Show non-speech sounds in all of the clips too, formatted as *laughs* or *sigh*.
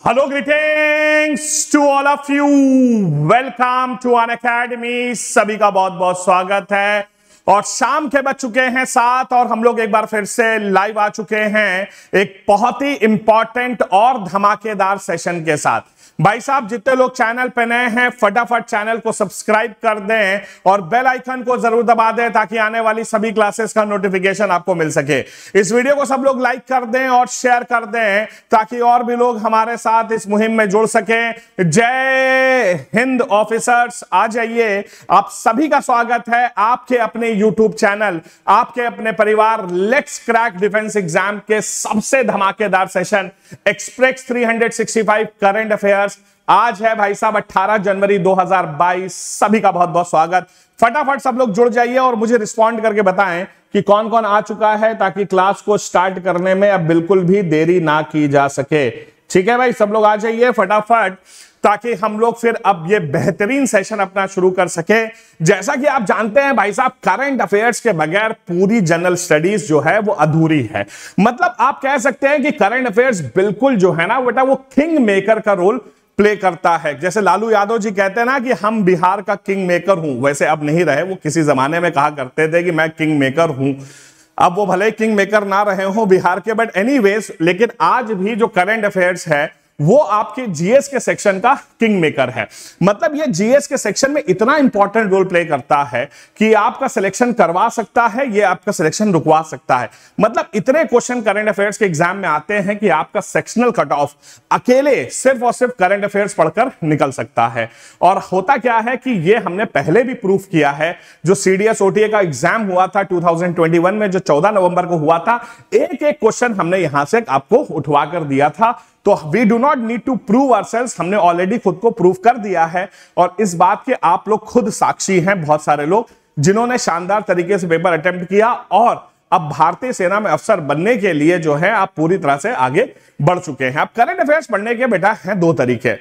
Hello, greetings to all of you. Welcome to an academy. सभी का बहुत बहुत स्वागत है और शाम के बज चुके हैं सात और हम लोग एक बार फिर से लाइव आ चुके हैं एक बहुत ही इंपॉर्टेंट और धमाकेदार सेशन के साथ भाई साहब जितने लोग चैनल पे नए हैं फटाफट चैनल को सब्सक्राइब कर दें और बेल आइकन को जरूर दबा दें ताकि आने वाली सभी क्लासेस का नोटिफिकेशन आपको मिल सके इस वीडियो को सब लोग लाइक कर दें और शेयर कर दें ताकि और भी लोग हमारे साथ इस मुहिम में जुड़ सकें जय हिंद ऑफिसर्स आ जाइए आप सभी का स्वागत है आपके अपने यूट्यूब चैनल आपके अपने परिवार लेट्स क्रैक डिफेंस एग्जाम के सबसे धमाकेदार सेशन एक्सप्रेस 365 करंट अफेयर्स आज है भाई साहब 18 जनवरी 2022 सभी का बहुत बहुत स्वागत फटाफट सब लोग जुड़ जाइए और मुझे रिस्पॉन्ड करके बताएं कि कौन कौन आ चुका है ताकि क्लास को स्टार्ट करने में अब बिल्कुल भी देरी ना की जा सके ठीक है भाई सब लोग आ जाइए फटाफट ताकि हम लोग फिर अब ये बेहतरीन सेशन अपना शुरू कर सके जैसा कि आप जानते हैं भाई साहब करंट अफेयर्स के बगैर पूरी जनरल स्टडीज जो है वो अधूरी है मतलब आप कह सकते हैं कि करंट अफेयर्स बिल्कुल जो है ना बेटा वो किंग मेकर का रोल प्ले करता है जैसे लालू यादव जी कहते हैं ना कि हम बिहार का किंग मेकर हूं वैसे अब नहीं रहे वो किसी जमाने में कहा करते थे कि मैं किंग मेकर हूं अब वो भले किंग मेकर ना रहे हो बिहार के बट एनी लेकिन आज भी जो करंट अफेयर्स है वो आपके जीएस के सेक्शन का किंग मेकर है मतलब ये जीएस के सेक्शन में इतना इंपॉर्टेंट रोल प्ले करता है कि आपका सिलेक्शन करवा सकता है ये आपका सिलेक्शन रुकवा सकता है मतलब इतने क्वेश्चन करंट अफेयर्स के एग्जाम में आते हैं कि आपका सेक्शनल कट ऑफ अकेले सिर्फ और सिर्फ करंट अफेयर्स पढ़कर निकल सकता है और होता क्या है कि ये हमने पहले भी प्रूफ किया है जो सीडीएस ओटीए का एग्जाम हुआ था वन में जो चौदह नवंबर को हुआ था एक एक क्वेश्चन हमने यहां से आपको उठवा कर दिया था तो we do not need to prove or हमने ऑलरेडी खुद को प्रूव कर दिया है और इस बात के आप लोग खुद साक्षी हैं बहुत सारे लोग जिन्होंने शानदार तरीके से पेपर अटेम्प्ट किया और अब भारतीय सेना में अफसर बनने के लिए जो है आप पूरी तरह से आगे बढ़ चुके हैं अब करंट अफेयर्स पढ़ने के बेटा हैं दो तरीके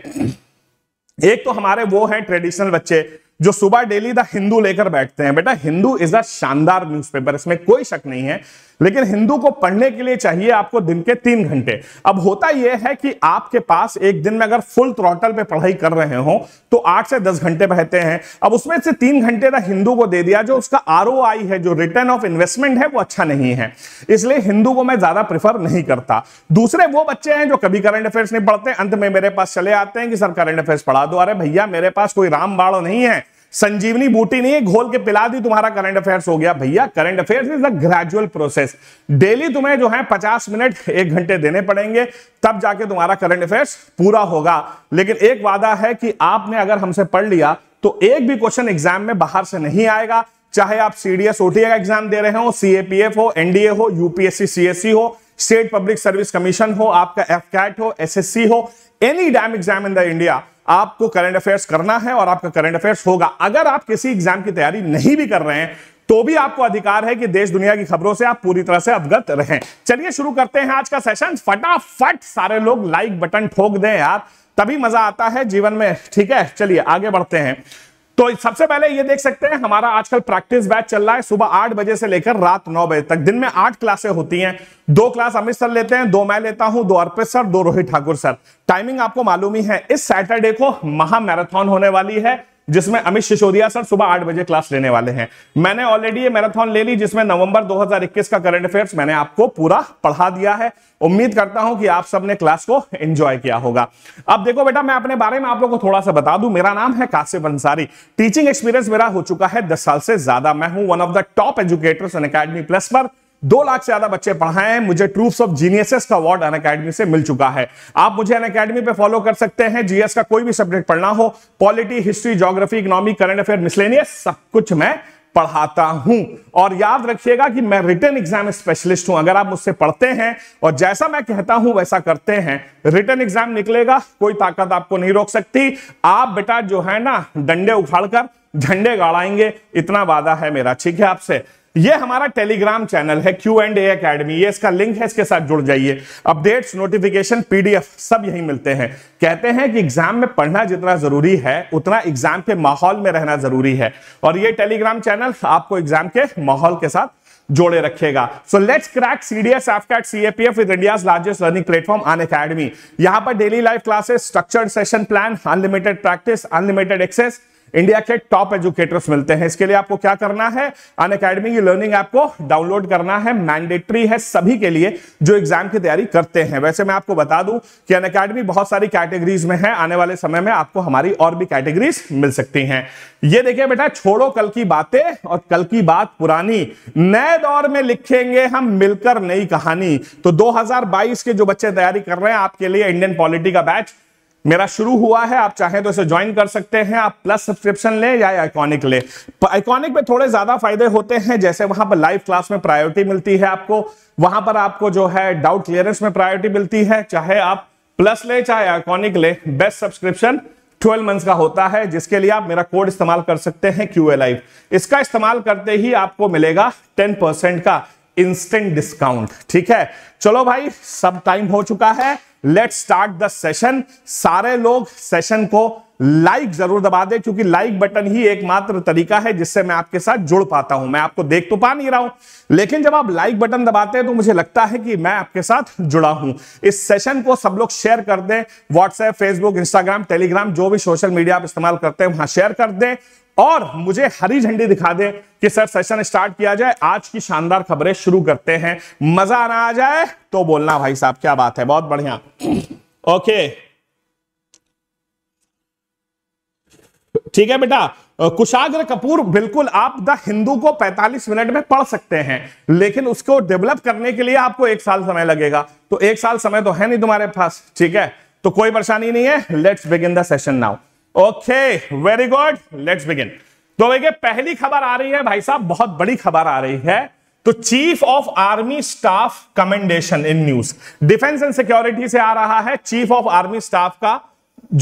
एक तो हमारे वो हैं ट्रेडिशनल बच्चे जो सुबह डेली द हिंदू लेकर बैठते हैं बेटा हिंदू इज अ शानदार न्यूज़पेपर इसमें कोई शक नहीं है लेकिन हिंदू को पढ़ने के लिए चाहिए आपको दिन के तीन घंटे अब होता यह है कि आपके पास एक दिन में अगर फुल थ्रोटल पे पढ़ाई कर रहे हो तो आठ से दस घंटे बहते हैं अब उसमें से तीन घंटे ना हिंदू को दे दिया जो उसका आर है जो रिटर्न ऑफ इन्वेस्टमेंट है वो अच्छा नहीं है इसलिए हिंदू को मैं ज्यादा प्रिफर नहीं करता दूसरे वो बच्चे हैं जो कभी करंट अफेयर्स नहीं पढ़ते अंत में मेरे पास चले आते हैं कि सर करंट अफेयर्स पढ़ा दो अरे भैया मेरे पास कोई राम नहीं है संजीवनी बूटी नहीं है घोल के पिला दी तुम्हारा करंट अफेयर्स हो गया भैया current affairs is a gradual process daily तुम्हें जो है 50 मिनट एक घंटे देने पड़ेंगे तब जाके तुम्हारा करंट अफेयर्स पूरा होगा लेकिन एक वादा है कि आपने अगर हमसे पढ़ लिया तो एक भी क्वेश्चन एग्जाम में बाहर से नहीं आएगा चाहे आप सीडीएस ओटी का एग्जाम दे रहे हो सीएपीएफ हो एनडीए हो यूपीएससी सीएससी e हो स्टेट पब्लिक सर्विस कमीशन हो आपका एफ हो सी हो any damn exam in the India आपको करंट अफेयर्स करना है और आपका करंट अफेयर्स होगा अगर आप किसी एग्जाम की तैयारी नहीं भी कर रहे हैं तो भी आपको अधिकार है कि देश दुनिया की खबरों से आप पूरी तरह से अवगत रहें चलिए शुरू करते हैं आज का सेशन फटाफट सारे लोग लाइक बटन ठोक दें यार तभी मजा आता है जीवन में ठीक है चलिए आगे बढ़ते हैं तो सबसे पहले ये देख सकते हैं हमारा आजकल प्रैक्टिस बैच चल रहा है सुबह आठ बजे से लेकर रात नौ बजे तक दिन में आठ क्लासे होती हैं दो क्लास अमित सर लेते हैं दो मैं लेता हूं दो अर्पित सर दो रोहित ठाकुर सर टाइमिंग आपको मालूम ही है इस सैटरडे को महा मैराथन होने वाली है जिसमें अमित सिसोदिया सर सुबह आठ बजे क्लास लेने वाले हैं मैंने ऑलरेडी ये मैराथन ले ली जिसमें नवंबर 2021 का करंट अफेयर्स मैंने आपको पूरा पढ़ा दिया है उम्मीद करता हूं कि आप सबने क्लास को एंजॉय किया होगा अब देखो बेटा मैं अपने बारे में आप लोग को थोड़ा सा बता दूं मेरा नाम है कासिफ अंसारी टीचिंग एक्सपीरियंस मेरा हो चुका है दस साल से ज्यादा मैं हूं one of the top educators academy plus पर दो लाख से ज्यादा बच्चे पढ़ाए हैं मुझे ट्रूप्स ऑफ जीनियसेस का अवार्ड अन अकेडमी से मिल चुका है आप मुझे अन अकेडमी पे फॉलो कर सकते हैं जीएस का कोई भी सब्जेक्ट पढ़ना हो polity history geography economy current affair miscellaneous सब कुछ मैं पढ़ाता हूं और याद रखिएगा कि मैं रिटर्न एग्जाम स्पेशलिस्ट हूं अगर आप मुझसे पढ़ते हैं और जैसा मैं कहता हूं वैसा करते हैं रिटर्न एग्जाम निकलेगा कोई ताकत आपको नहीं रोक सकती आप बेटा जो है ना डंडे उखाड़कर झंडे गाड़ाएंगे इतना वादा है मेरा ठीक है आपसे ये हमारा टेलीग्राम चैनल है क्यू एंड ए अकेडमी ये इसका लिंक है इसके साथ जुड़ जाइए अपडेट्स नोटिफिकेशन पीडीएफ सब यही मिलते हैं कहते हैं कि एग्जाम में पढ़ना जितना जरूरी है उतना एग्जाम के माहौल में रहना जरूरी है और ये टेलीग्राम चैनल आपको एग्जाम के माहौल के साथ जोड़े रखेगा so let's crack CDS AFCAT CAPF with India largest learning platform Unacademy यहां पर daily live classes structured session plan unlimited practice unlimited access India के टॉप एजुकेटर्स मिलते हैं इसके लिए आपको क्या करना है अन अकेडमी की लर्निंग ऐप को डाउनलोड करना है मैंडेटरी है सभी के लिए जो एग्जाम की तैयारी करते हैं वैसे मैं आपको बता दूं कि अन अकेडमी बहुत सारी कैटेगरीज में है आने वाले समय में आपको हमारी और भी कैटेगरीज मिल सकती हैं ये देखिए बेटा छोड़ो कल की बातें और कल की बात पुरानी नए दौर में लिखेंगे हम मिलकर नई कहानी तो 2022 के जो बच्चे तैयारी कर रहे हैं आपके लिए इंडियन पॉलिटी का बैच मेरा शुरू हुआ है आप चाहें तो इसे ज्वाइन कर सकते हैं आप प्लस सब्सक्रिप्शन लें या आइकॉनिक लें आइकॉनिक में थोड़े ज्यादा फायदे होते हैं जैसे वहां पर लाइव क्लास में प्रायोरिटी मिलती है आपको वहां पर आपको जो है डाउट क्लियरेंस में प्रायोरिटी मिलती है चाहे आप प्लस ले चाहे आइकॉनिक ले बेस्ट सब्सक्रिप्शन 12 मंथ्स का होता है जिसके लिए आप मेरा कोड इस्तेमाल कर सकते हैं क्यू एल इसका इस्तेमाल करते ही आपको मिलेगा 10% का इंस्टेंट डिस्काउंट ठीक है चलो भाई सब टाइम हो चुका है लेट स्टार्ट द सेशन सारे लोग सेशन को लाइक like जरूर दबा दें क्योंकि लाइक like बटन ही एकमात्र तरीका है जिससे मैं आपके साथ जुड़ पाता हूं मैं आपको देख तो पा नहीं रहा हूं लेकिन जब आप लाइक like बटन दबाते हैं तो मुझे लगता है कि मैं आपके साथ जुड़ा हूं इस सेशन को सब लोग शेयर कर दें व्हाट्सएप फेसबुक इंस्टाग्राम टेलीग्राम जो भी सोशल मीडिया आप इस्तेमाल करते हैं वहां शेयर कर दें और मुझे हरी झंडी दिखा दें कि सर सेशन स्टार्ट किया जाए आज की शानदार खबरें शुरू करते हैं मजा ना आ जाए तो बोलना भाई साहब क्या बात है बहुत बढ़िया ओके ठीक है बेटा कुशाग्र कपूर बिल्कुल आप द हिंदू को 45 मिनट में पढ़ सकते हैं लेकिन उसको डेवलप करने के लिए आपको एक साल समय लगेगा तो एक साल समय तो है नहीं तुम्हारे पास ठीक है तो कोई परेशानी नहीं है let's begin the session now okay very good let's begin तो देखिए पहली खबर आ रही है भाई साहब बहुत बड़ी खबर आ रही है तो chief of army staff commendation in news defence and security से आ रहा है चीफ ऑफ आर्मी स्टाफ का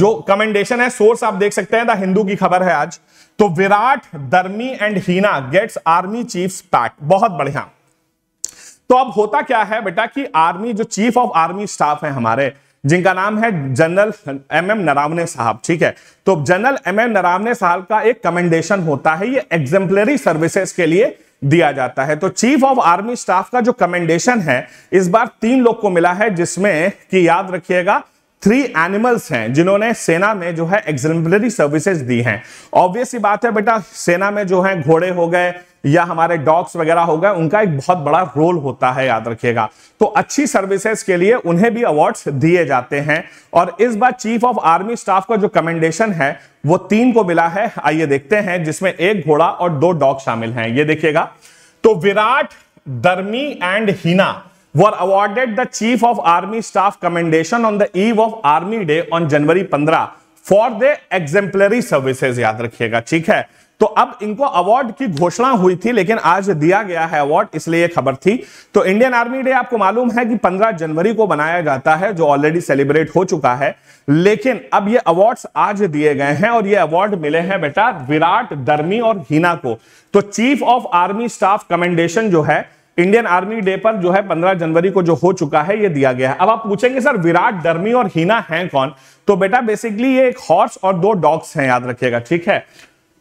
जो कमेंडेशन है सोर्स आप देख सकते हैं द हिंदू की खबर है आज तो Virat दर्मी and Heena gets army chief pat बहुत बढ़िया तो अब होता क्या है बेटा कि आर्मी जो चीफ ऑफ आर्मी स्टाफ है हमारे जिनका नाम है जनरल एम एम नरावने साहब ठीक है तो जनरल एम एम नरावने साहब का एक कमेंडेशन होता है ये एग्जेम्पलरी सर्विसेज के लिए दिया जाता है तो चीफ ऑफ आर्मी स्टाफ का जो कमेंडेशन है इस बार तीन लोग को मिला है जिसमें कि याद रखिएगा थ्री एनिमल्स हैं जिन्होंने सेना में जो है एग्जाम्पलरी सर्विसेज दी हैं ऑब्वियस बात है बेटा सेना में जो है घोड़े हो गए या हमारे डॉग्स वगैरह हो गए उनका एक बहुत बड़ा रोल होता है याद रखिएगा तो अच्छी सर्विसेज के लिए उन्हें भी अवार्ड्स दिए जाते हैं और इस बार चीफ ऑफ आर्मी स्टाफ का जो कमेंडेशन है वो तीन को मिला है आइए देखते हैं जिसमें एक घोड़ा और दो डॉग शामिल हैं ये देखिएगा तो Virat दर्मी and Heena were awarded the Chief of Army Staff Commendation on the eve of Army Day on January 15 for the exemplary services याद रखिएगा ठीक है तो अब इनको अवार्ड की घोषणा हुई थी लेकिन आज दिया गया है अवार्ड इसलिए ये खबर थी तो इंडियन आर्मी डे आपको मालूम है कि 15 जनवरी को बनाया जाता है जो ऑलरेडी सेलिब्रेट हो चुका है लेकिन अब ये अवार्ड्स आज दिए गए हैं और ये अवार्ड मिले हैं बेटा विराट दर्मी और हीना को तो chief of army staff commendation जो है इंडियन आर्मी डे पर जो है 15 जनवरी को जो हो चुका है ये दिया गया है अब आप पूछेंगे सर विराट डर्मी और हीना है कौन तो बेटा बेसिकली ये एक हॉर्स और दो डॉग्स हैं याद रखिएगा ठीक है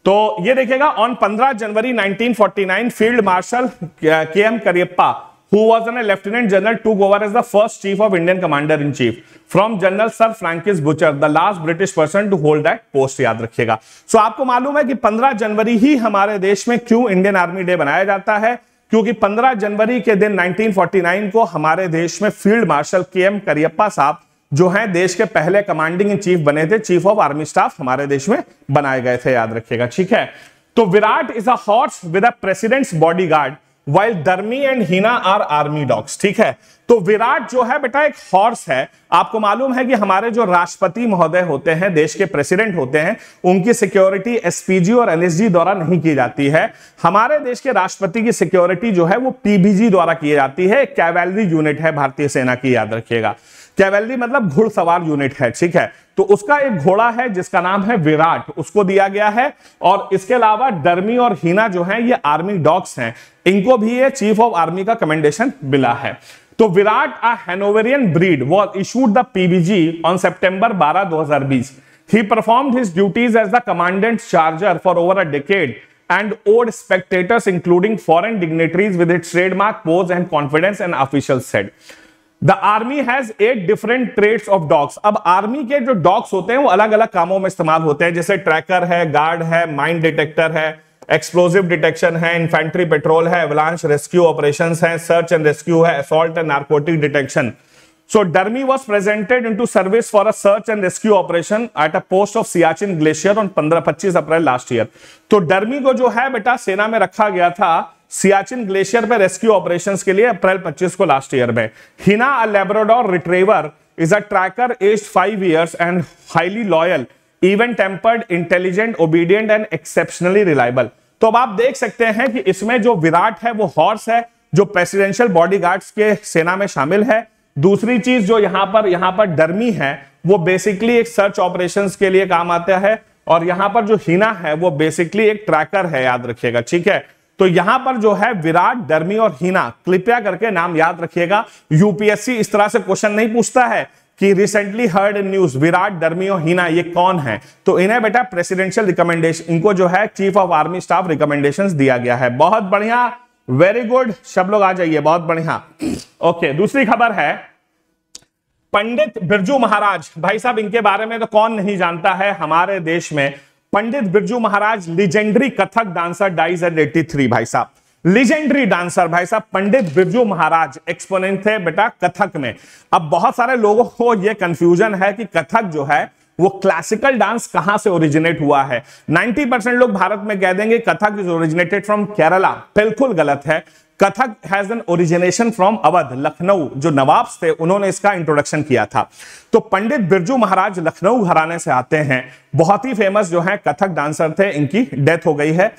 तो ये देखिएगा on 15 January 1949 field marshal K M Cariappa who was a lieutenant general took over as the first chief of Indian commander in chief from general sir Francis Bucher the last British person to hold that post याद रखिएगा सो so, आपको मालूम है कि 15 जनवरी ही हमारे देश में क्यों इंडियन आर्मी डे बनाया जाता है क्योंकि 15 जनवरी के दिन 1949 को हमारे देश में field marshal K M Cariappa साहब जो हैं देश के पहले कमांडिंग इन चीफ बने थे चीफ ऑफ आर्मी स्टाफ हमारे देश में बनाए गए थे याद रखिएगा ठीक है तो Virat is a horse with a president's bodyguard while Dharmi and Heena are army dogs ठीक है तो विराट जो है बेटा एक हॉर्स है आपको मालूम है कि हमारे जो राष्ट्रपति महोदय होते हैं देश के प्रेसिडेंट होते हैं उनकी सिक्योरिटी एसपीजी और एनएसजी द्वारा नहीं की जाती है हमारे देश के राष्ट्रपति की सिक्योरिटी जो है वो पीबीजी द्वारा की जाती है कैवेलरी यूनिट है भारतीय सेना की याद रखिएगा कैवेलरी मतलब घुड़सवार यूनिट है ठीक है तो उसका एक घोड़ा है जिसका नाम है विराट उसको दिया गया है और इसके अलावा डर्मी और हीना जो है ये आर्मी डॉग्स हैं इनको भी ये चीफ ऑफ आर्मी का कमेंडेशन मिला है तो Virat a Hanoverian breed was issued the PBG on September बारह दो he performed his duties as the commandant charger for over a decade and owed spectators, including foreign dignitaries, with its trademark pose and confidence, an official said. The army has eight different trades of dogs अब army के जो dogs होते हैं वो अलग अलग कामों में इस्तेमाल होते हैं जैसे ट्रैकर है गार्ड है माइंड डिटेक्टर है एक्सप्लोजिव डिटेक्शन है इन्फेंट्री पेट्रोल है एवलांश रेस्क्यू ऑपरेशन है सर्च एंड रेस्क्यू है assault and narcotic detection Dharmi was presented into service for a search and rescue operation at a post of Siachen glacier on पंद्रह पच्चीस April last year तो डर्मी को जो है बेटा सेना में रखा गया था सियाचिन ग्लेशियर पर रेस्क्यू ऑपरेशंस के लिए अप्रैल 25 को लास्ट ईयर में Heena a Labrador retriever is a tracker age five years and highly loyal even tempered intelligent obedient and exceptionally reliable तो अब आप देख सकते हैं कि इसमें जो विराट है वो हॉर्स है जो प्रेसिडेंशियल बॉडीगार्ड्स के सेना में शामिल है दूसरी चीज जो यहां पर यहां पर डर्मी है वो बेसिकली एक सर्च ऑपरेशन के लिए काम आता है और यहां पर जो हिना है वो बेसिकली एक ट्रैकर है याद रखिएगा ठीक है तो यहां पर जो है विराट डर्मी और हीना कृपया करके नाम याद रखिएगा यूपीएससी इस तरह से क्वेश्चन नहीं पूछता है कि recently heard news Virat Dharmi और हीना ये कौन है तो इन्हें बेटा प्रेसिडेंशियल रिकमेंडेशन इनको जो है chief of army staff recommendation दिया गया है बहुत बढ़िया वेरी गुड सब लोग आ जाइए बहुत बढ़िया ओके दूसरी खबर है पंडित बिरजू महाराज भाई साहब इनके बारे में तो कौन नहीं जानता है हमारे देश में Pandit Birju Maharaj legendary Kathak dancer dies at eighty three भाई साहब लिजेंडरी डांसर भाई साहब पंडित बिरजू महाराज एक्सपोनेंट थे बेटा कथक में अब बहुत सारे लोगों को यह कंफ्यूजन है कि कथक जो है वो क्लासिकल डांस कहां से ओरिजिनेट हुआ है 90 परसेंट लोग भारत में कह देंगे Kathak is originated from Kerala बिल्कुल गलत है Kathak has an origination from Awadh Lucknow जो नवाब थे उन्होंने इसका इंट्रोडक्शन किया था तो पंडित बिरजू महाराज लखनऊ घराने से आते हैं बहुत ही फेमस जो है कथक डांसर थे इनकी डेथ हो गई है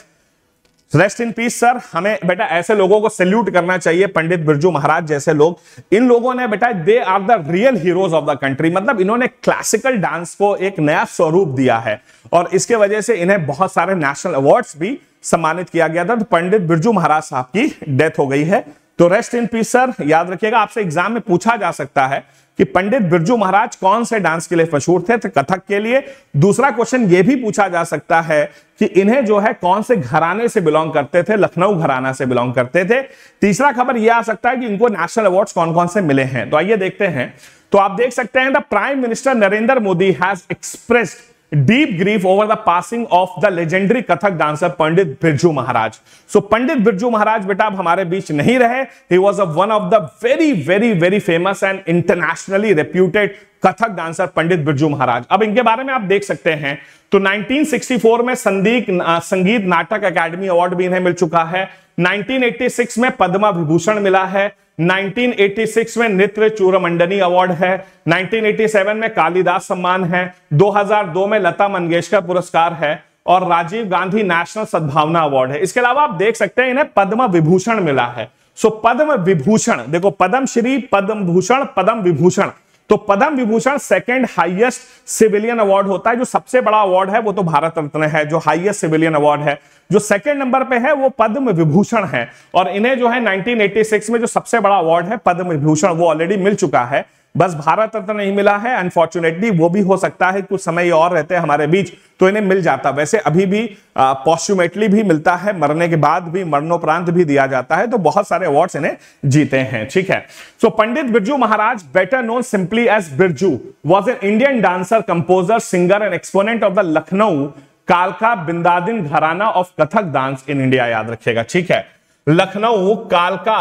रेस्ट इन पीस सर हमें बेटा ऐसे लोगों को सैल्यूट करना चाहिए पंडित बिरजू महाराज जैसे लोग इन लोगों ने बेटा they are the real heroes of the country मतलब इन्होंने क्लासिकल डांस को एक नया स्वरूप दिया है और इसके वजह से इन्हें बहुत सारे नेशनल अवार्ड्स भी सम्मानित किया गया था तो पंडित बिरजू महाराज साहब की डेथ हो गई है तो रेस्ट इन पीस सर याद रखिएगा आपसे एग्जाम में पूछा जा सकता है कि पंडित बिरजू महाराज कौन से डांस के लिए मशहूर थे तो कथक के लिए दूसरा क्वेश्चन यह भी पूछा जा सकता है कि इन्हें जो है कौन से घराने से बिलोंग करते थे लखनऊ घराना से बिलोंग करते थे तीसरा खबर यह आ सकता है कि इनको नेशनल अवार्ड कौन कौन से मिले हैं तो आइए देखते हैं तो आप देख सकते हैं the prime minister Narendra Modi has expressed deep grief over the passing of the legendary Kathak dancer Pandit Birju Maharaj so Pandit Birju Maharaj बेटा अब हमारे बीच नहीं रहे he was a one of the very very very famous and internationally reputed Kathak dancer Pandit Birju Maharaj अब इनके बारे में आप देख सकते हैं तो 1964 में संदीप संगीत नाटक अकेडमी अवार्ड भी इन्हें मिल चुका है 1986 में पद्म विभूषण मिला है 1986 में नृत्य चूरमंडनी अवार्ड है 1987 में कालिदास सम्मान है 2002 में लता मंगेशकर पुरस्कार है और राजीव गांधी नेशनल सद्भावना अवार्ड है इसके अलावा आप देख सकते हैं इन्हें पद्म विभूषण मिला है सो पद्म विभूषण देखो पद्म श्री पद्म भूषण पद्म विभूषण तो Padma Vibhushan second highest civilian award होता है जो सबसे बड़ा अवार्ड है वो तो भारत रत्न है जो हाईएस्ट सिविलियन अवार्ड है जो सेकंड नंबर पे है वो पद्म विभूषण है और इन्हें जो है 1986 में जो सबसे बड़ा अवार्ड है पद्म विभूषण वो ऑलरेडी मिल चुका है बस भारत रत्न नहीं मिला है अनफॉर्चुनेटली वो भी हो सकता है कुछ समय और रहते हमारे बीच तो इन्हें मिल जाता वैसे अभी भी पॉस्टूमेटली भी मिलता है मरने के बाद भी मरणोपरांत भी दिया जाता है तो बहुत सारे अवार्ड्स इन्हें जीते हैं ठीक है so so, Pandit Birju Maharaj better known simply as Birju was an Indian dancer composer singer and exponent of the Lucknow कालका Bindadin gharana of Kathak dance in India याद रखिएगा ठीक है लखनऊ कालका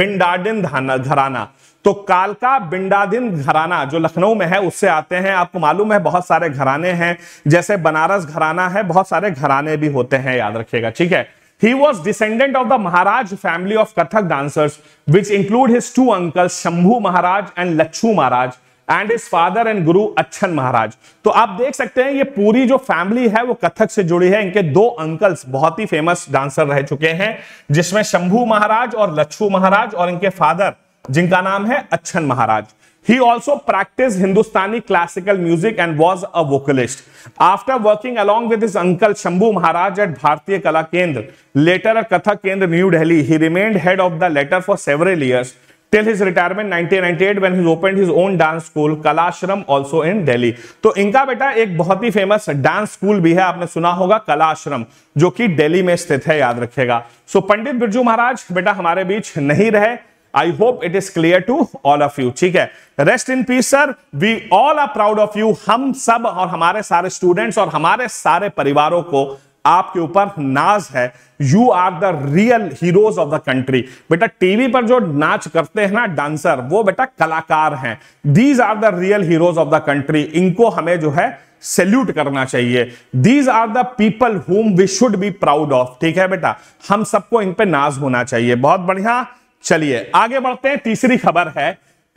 बिंदादिन घराना तो कालका बिंडाधीन घराना जो लखनऊ में है उससे आते हैं आपको मालूम है बहुत सारे घराने हैं जैसे बनारस घराना है बहुत सारे घराने भी होते हैं याद रखिएगा ठीक है he was descendant of the Maharaj family of Kathak dancers which include his two uncle Shambhu Maharaj and Lachhu Maharaj and his father and guru Achhan महाराज तो आप देख सकते हैं ये पूरी जो फैमिली है वो कथक से जुड़ी है इनके दो अंकल्स बहुत ही फेमस डांसर रह चुके हैं जिसमें शंभू महाराज और लच्छू महाराज और इनके फादर जिनका नाम है अच्छन महाराज He also practiced Hindustani classical music and was a vocalist. After working along with his uncle Shambhu Maharaj at Bharatiya Kala Kendra, later at Katha Kendra, New Delhi, he remained head of the latter for several years till his retirement 1998 when he opened his own dance school कलाश्रम also in Delhi. तो इनका बेटा एक बहुत ही famous dance school भी है आपने सुना होगा कलाश्रम जो कि दिल्ली में स्थित है याद रखेगा सो so, पंडित बिरजू महाराज बेटा हमारे बीच नहीं रहे I hope it is clear to all of you ठीक है rest in peace sir we all are proud of you हम सब और हमारे सारे स्टूडेंट्स और हमारे सारे परिवारों को आपके ऊपर नाज है you are the real heroes of the country बेटा टीवी पर जो नाच करते हैं ना डांसर वो बेटा कलाकार हैं these are the real heroes of the country इनको हमें जो है सेल्यूट करना चाहिए these are the people whom we should be proud of ठीक है बेटा हम सबको इन पे नाज होना चाहिए बहुत बढ़िया चलिए आगे बढ़ते हैं तीसरी खबर है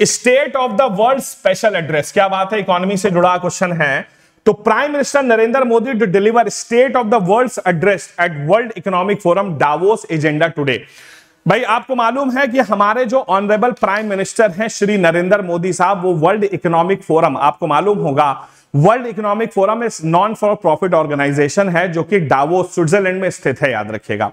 state of the world special address क्या बात है इकोनॉमी से जुड़ा क्वेश्चन है तो prime minister Narendra Modi to deliver state of the world address at world economic forum Davos agenda today भाई आपको मालूम है कि हमारे जो ऑनरेबल प्राइम मिनिस्टर हैं श्री नरेंद्र मोदी साहब वो वर्ल्ड इकोनॉमिक फोरम आपको मालूम होगा world economic forum is non for profit organization है जो कि डावो स्विट्जरलैंड में स्थित है याद रखिएगा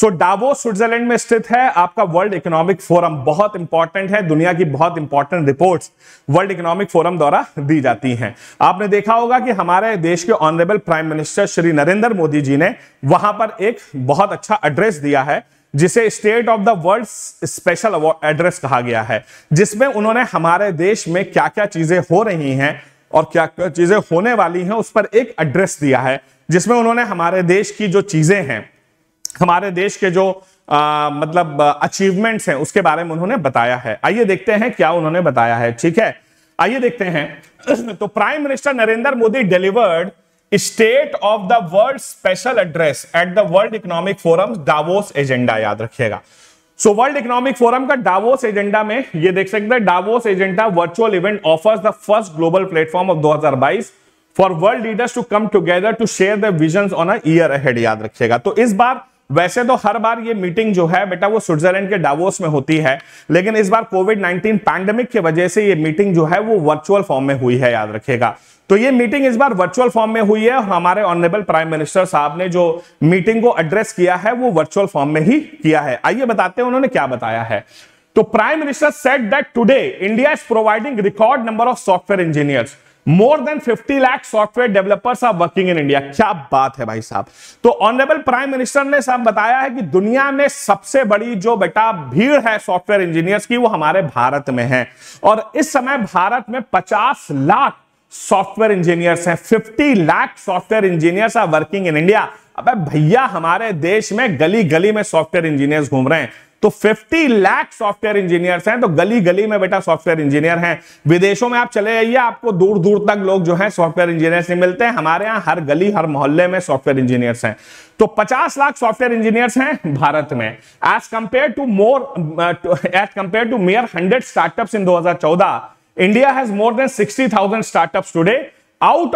सो डावो स्विट्जरलैंड में स्थित है आपका वर्ल्ड इकोनॉमिक फोरम बहुत इंपॉर्टेंट है दुनिया की बहुत important reports world economic forum द्वारा दी जाती हैं आपने देखा होगा कि हमारे देश के honourable prime minister Shri Narendra Modi ji ने वहां पर एक बहुत अच्छा एड्रेस दिया है जिसे state of the world special address कहा गया है जिसमें उन्होंने हमारे देश में क्या क्या चीजें हो रही हैं और क्या क्या चीजें होने वाली हैं उस पर एक एड्रेस दिया है जिसमें उन्होंने हमारे देश की जो चीजें हैं हमारे देश के जो आ, मतलब अचीवमेंट्स हैं उसके बारे में उन्होंने बताया है आइए देखते हैं क्या उन्होंने बताया है ठीक है आइए देखते हैं *clears throat* तो prime minister Narendra Modi delivered state of the world special address at the world economic forum Davos agenda याद रखिएगा सो वर्ल्ड इकोनॉमिक फोरम का डावोस एजेंडा में ये देख सकते हैं Davos agenda virtual event offers the first global platform of 2022 for world leaders to come together to share the vision on a year ahead याद रखिएगा तो इस बार वैसे तो हर बार ये मीटिंग जो है बेटा वो स्विट्जरलैंड के डावोस में होती है लेकिन इस बार कोविड 19 पैंडेमिक की वजह से ये मीटिंग जो है वो वर्चुअल फॉर्म में हुई है याद रखिएगा तो ये मीटिंग इस बार वर्चुअल फॉर्म में हुई है और हमारे ऑनरेबल प्राइम मिनिस्टर साहब ने जो मीटिंग को एड्रेस किया है वो वर्चुअल फॉर्म में ही किया है आइए बताते हैं उन्होंने क्या बताया है तो prime minister said that today India is providing record number of software engineers more than 50 lakh software developers are working in India क्या बात है भाई साहब तो ऑनरेबल प्राइम मिनिस्टर ने साहब बताया है कि दुनिया में सबसे बड़ी जो बेटा भीड़ है सॉफ्टवेयर इंजीनियर्स की वो हमारे भारत में है और इस समय भारत में 50 लाख सॉफ्टवेयर इंजीनियर्स हैं 50 lakh software engineers are working in India अब भैया हमारे देश में गली गली में सॉफ्टवेयर इंजीनियर्स घूम रहे हैं तो 50 लाख सॉफ्टवेयर इंजीनियर्स हैं तो गली गली में बेटा सॉफ्टवेयर इंजीनियर हैं विदेशों में आप चले जाइए आपको दूर दूर तक लोग जो हैं सॉफ्टवेयर इंजीनियर्स नहीं मिलते हैं हमारे यहां हर गली हर मोहल्ले में सॉफ्टवेयर इंजीनियर्स हैं तो 50 लाख सॉफ्टवेयर इंजीनियर्स हैं भारत में as compare to more as compare to mere hundred startup in दो India has more than sixty today startups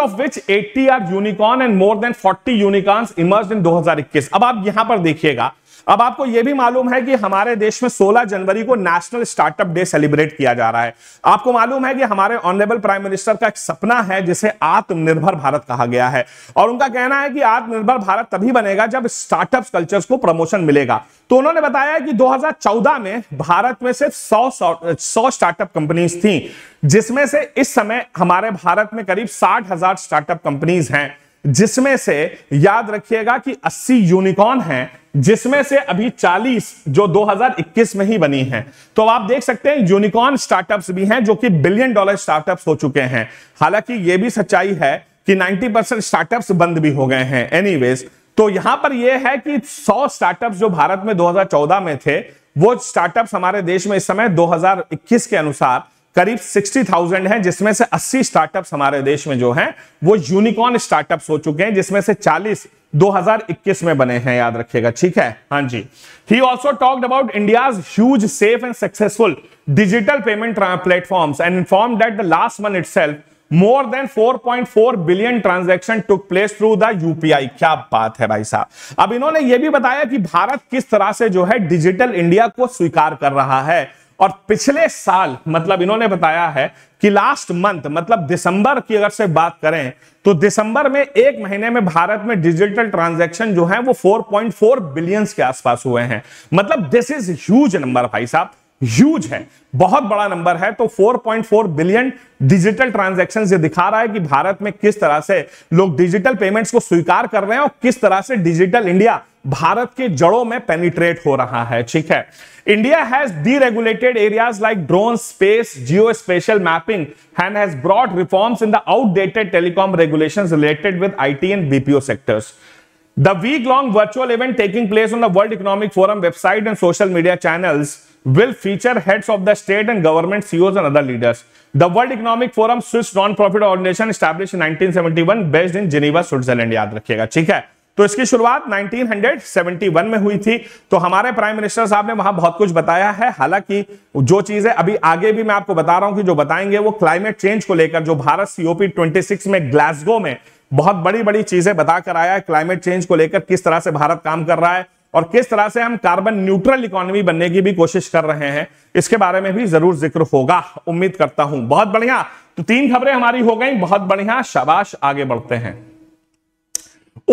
of which of are unicorn and more than forty unicorn emerge in दो हजार इक्कीस अब आप यहां पर देखिएगा अब आपको यह भी मालूम है कि हमारे देश में 16 जनवरी को नेशनल स्टार्टअप डे सेलिब्रेट किया जा रहा है आपको मालूम है कि हमारे ऑनरेबल प्राइम मिनिस्टर का एक सपना है जिसे आत्मनिर्भर भारत कहा गया है और उनका कहना है कि आत्मनिर्भर भारत तभी बनेगा जब स्टार्टअप कल्चर को प्रमोशन मिलेगा तो उन्होंने बताया कि 2014 में भारत में सिर्फ 100 सौ स्टार्टअप कंपनीज थी जिसमें से इस समय हमारे भारत में करीब साठ हजार स्टार्टअप कंपनीज हैं जिसमें से याद रखिएगा कि 80 यूनिकॉर्न हैं जिसमें से अभी 40 जो 2021 में ही बनी हैं तो आप देख सकते हैं यूनिकॉर्न स्टार्टअप्स भी हैं जो कि बिलियन डॉलर स्टार्टअप्स हो चुके हैं हालांकि यह भी सच्चाई है कि 90 परसेंट स्टार्टअप्स बंद भी हो गए हैं एनीवेज तो यहां पर यह है कि 100 स्टार्टअप्स जो भारत में 2014 में थे वो स्टार्टअप्स हमारे देश में इस समय 2021 के अनुसार करीब 60,000 हैं जिसमें से 80 स्टार्टअप्स हमारे देश में जो हैं वो यूनिकॉर्न स्टार्टअप्स हो चुके हैं जिसमें से 2021 में बने हैं याद रखिएगा ठीक है हाँ जी he also talked about India huge safe and successful digital payment platform and inform that the last itself more than 4.4 billion transaction took place through the UPI क्या बात है भाई साहब अब इन्होंने यह भी बताया कि भारत किस तरह से जो है डिजिटल इंडिया को स्वीकार कर रहा है और पिछले साल मतलब इन्होंने बताया है कि लास्ट मंथ मतलब दिसंबर की अगर से बात करें तो दिसंबर में एक महीने में भारत में डिजिटल ट्रांजैक्शन जो है वो 4.4 बिलियंस के आसपास हुए हैं मतलब दिस इज ह्यूज नंबर भाई साहब ह्यूज है बहुत बड़ा नंबर है तो 4.4 बिलियन डिजिटल ट्रांजेक्शन ये दिखा रहा है कि भारत में किस तरह से लोग डिजिटल पेमेंट्स को स्वीकार कर रहे हैं और किस तरह से डिजिटल इंडिया भारत के जड़ों में पेनिट्रेट हो रहा है ठीक है India has deregulated areas like drone space geospatial mapping and has broad reforms in the outdated telecom regulation related with I T and BPO sectors the week long virtual event taking place on the world economic forum website and social media channel will feature heads of the state and government CEO and other leaders the world economic forum Swiss non profit organization establish in 1971 based in Geneva Switzerland याद रखिएगा ठीक है तो इसकी शुरुआत 1971 में हुई थी तो हमारे प्राइम मिनिस्टर साहब ने वहां बहुत कुछ बताया है हालांकि जो चीजें अभी आगे भी मैं आपको बता रहा हूं कि जो बताएंगे वो क्लाइमेट चेंज को लेकर जो भारत सीओपी 26 में ग्लासगो में बहुत बड़ी बड़ी चीजें बताकर आया है क्लाइमेट चेंज को लेकर किस तरह से भारत काम कर रहा है और किस तरह से हम कार्बन न्यूट्रल इकोनॉमी बनने की भी कोशिश कर रहे हैं इसके बारे में भी जरूर जिक्र होगा उम्मीद करता हूं बहुत बढ़िया तो तीन खबरें हमारी हो गई बहुत बढ़िया शाबाश आगे बढ़ते हैं